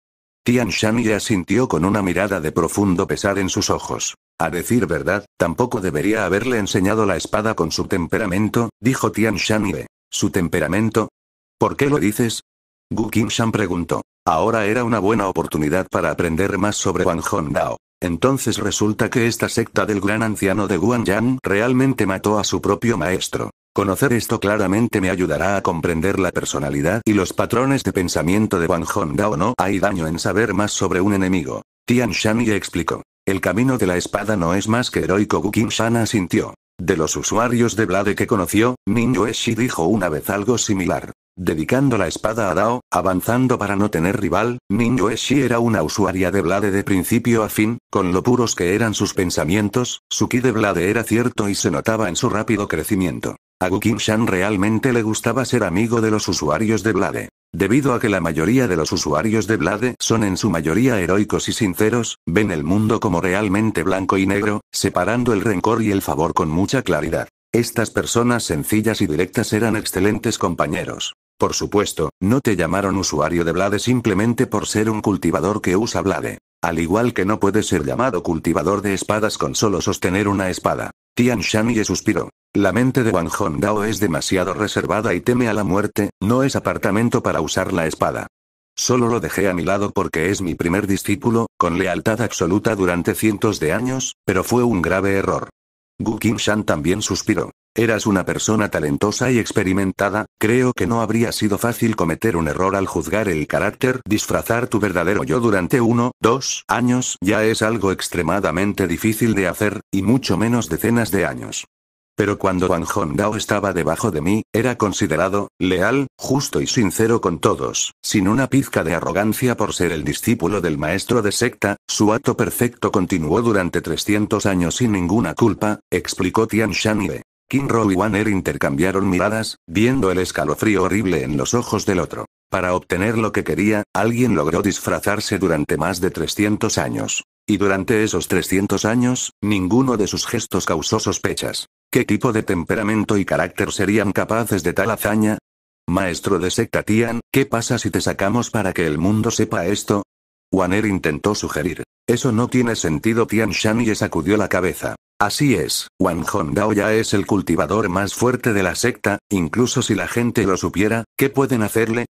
Tian Shan ya sintió con una mirada de profundo pesar en sus ojos. A decir verdad, tampoco debería haberle enseñado la espada con su temperamento, dijo Tian Shanye. ¿Su temperamento? ¿Por qué lo dices? Gu Shan preguntó. Ahora era una buena oportunidad para aprender más sobre Wang Hongdao. Entonces resulta que esta secta del gran anciano de Guan Yang realmente mató a su propio maestro. Conocer esto claramente me ayudará a comprender la personalidad y los patrones de pensamiento de Wang Hongdao. No hay daño en saber más sobre un enemigo. Tian y explicó. El camino de la espada no es más que heroico Kim sintió. sintió De los usuarios de Blade que conoció, Ninjo dijo una vez algo similar. Dedicando la espada a Dao, avanzando para no tener rival, Ninjo Eshi era una usuaria de Blade de principio a fin, con lo puros que eran sus pensamientos, su ki de Blade era cierto y se notaba en su rápido crecimiento. A Shan realmente le gustaba ser amigo de los usuarios de Blade. Debido a que la mayoría de los usuarios de Blade son en su mayoría heroicos y sinceros, ven el mundo como realmente blanco y negro, separando el rencor y el favor con mucha claridad. Estas personas sencillas y directas eran excelentes compañeros. Por supuesto, no te llamaron usuario de Blade simplemente por ser un cultivador que usa Blade. Al igual que no puedes ser llamado cultivador de espadas con solo sostener una espada. Tian Ye suspiró. La mente de Wang Hongdao es demasiado reservada y teme a la muerte, no es apartamento para usar la espada. Solo lo dejé a mi lado porque es mi primer discípulo, con lealtad absoluta durante cientos de años, pero fue un grave error. Gu Shan también suspiró. Eras una persona talentosa y experimentada, creo que no habría sido fácil cometer un error al juzgar el carácter. Disfrazar tu verdadero yo durante uno, dos años ya es algo extremadamente difícil de hacer, y mucho menos decenas de años. Pero cuando Wang Hongdao estaba debajo de mí, era considerado, leal, justo y sincero con todos, sin una pizca de arrogancia por ser el discípulo del maestro de secta, su acto perfecto continuó durante 300 años sin ninguna culpa, explicó Tian Kim Ro y Waner intercambiaron miradas, viendo el escalofrío horrible en los ojos del otro. Para obtener lo que quería, alguien logró disfrazarse durante más de 300 años. Y durante esos 300 años, ninguno de sus gestos causó sospechas. ¿Qué tipo de temperamento y carácter serían capaces de tal hazaña? Maestro de secta Tian, ¿qué pasa si te sacamos para que el mundo sepa esto? Waner intentó sugerir. Eso no tiene sentido. Tian Shan y sacudió la cabeza. Así es, Wan Hongdao ya es el cultivador más fuerte de la secta, incluso si la gente lo supiera, ¿qué pueden hacerle?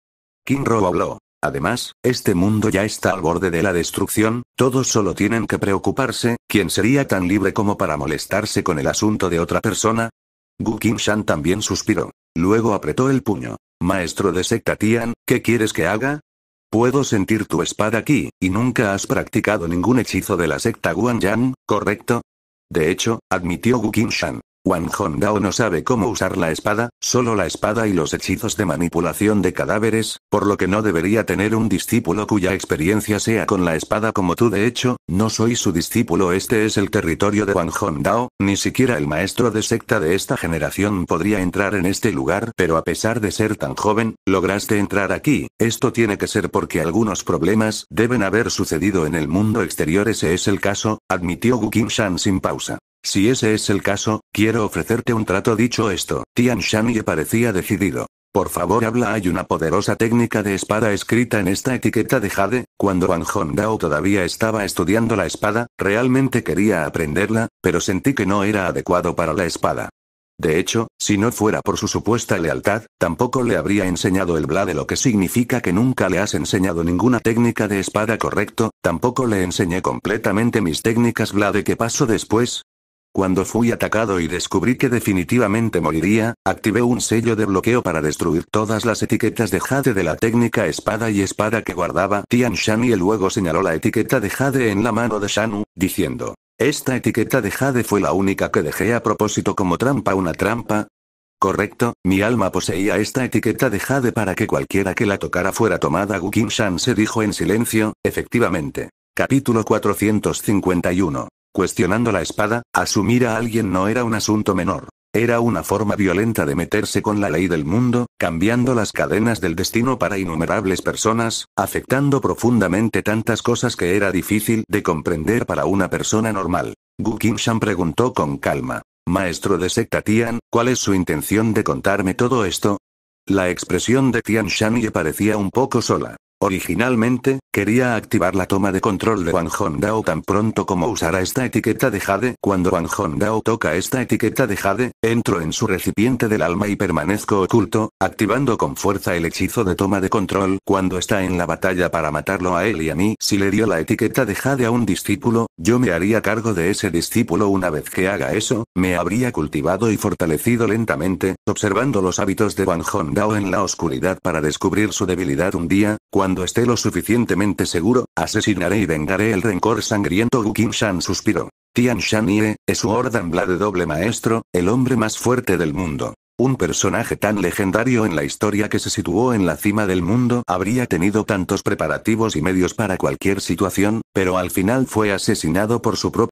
Kinro habló. Además, este mundo ya está al borde de la destrucción, todos solo tienen que preocuparse, ¿quién sería tan libre como para molestarse con el asunto de otra persona? Gu Shan también suspiró. Luego apretó el puño. Maestro de secta Tian, ¿qué quieres que haga? Puedo sentir tu espada aquí, y nunca has practicado ningún hechizo de la secta Guan Yang, ¿correcto? De hecho, admitió Gu Shan. Wang dao no sabe cómo usar la espada, solo la espada y los hechizos de manipulación de cadáveres, por lo que no debería tener un discípulo cuya experiencia sea con la espada como tú de hecho, no soy su discípulo este es el territorio de Wang dao ni siquiera el maestro de secta de esta generación podría entrar en este lugar pero a pesar de ser tan joven, lograste entrar aquí, esto tiene que ser porque algunos problemas deben haber sucedido en el mundo exterior ese es el caso, admitió Gu Shan sin pausa. Si ese es el caso, quiero ofrecerte un trato dicho esto. Tian Shanye parecía decidido. Por favor habla hay una poderosa técnica de espada escrita en esta etiqueta de Jade, cuando Wan Hongdao todavía estaba estudiando la espada, realmente quería aprenderla, pero sentí que no era adecuado para la espada. De hecho, si no fuera por su supuesta lealtad, tampoco le habría enseñado el blade lo que significa que nunca le has enseñado ninguna técnica de espada correcto, tampoco le enseñé completamente mis técnicas blade que pasó después, cuando fui atacado y descubrí que definitivamente moriría, activé un sello de bloqueo para destruir todas las etiquetas de Jade de la técnica espada y espada que guardaba Tian Shan y luego señaló la etiqueta de Jade en la mano de Shanu, diciendo, esta etiqueta de Jade fue la única que dejé a propósito como trampa una trampa. Correcto, mi alma poseía esta etiqueta de Jade para que cualquiera que la tocara fuera tomada. Gukin Shan se dijo en silencio, efectivamente. Capítulo 451. Cuestionando la espada, asumir a alguien no era un asunto menor. Era una forma violenta de meterse con la ley del mundo, cambiando las cadenas del destino para innumerables personas, afectando profundamente tantas cosas que era difícil de comprender para una persona normal. Gu Qingshan preguntó con calma. Maestro de secta Tian, ¿cuál es su intención de contarme todo esto? La expresión de Tian Shanye parecía un poco sola. Originalmente, quería activar la toma de control de Wang Hongdao tan pronto como usara esta etiqueta de Jade. Cuando Wang Hongdao toca esta etiqueta de Jade, entro en su recipiente del alma y permanezco oculto, activando con fuerza el hechizo de toma de control cuando está en la batalla para matarlo a él y a mí. Si le dio la etiqueta de Jade a un discípulo, yo me haría cargo de ese discípulo una vez que haga eso, me habría cultivado y fortalecido lentamente, observando los hábitos de Wang Hongdao en la oscuridad para descubrir su debilidad un día, cuando cuando esté lo suficientemente seguro, asesinaré y vengaré el rencor sangriento. Gu Shan suspiró. Tian Shan Ye, es orden Bla de doble maestro, el hombre más fuerte del mundo. Un personaje tan legendario en la historia que se situó en la cima del mundo habría tenido tantos preparativos y medios para cualquier situación, pero al final fue asesinado por su propio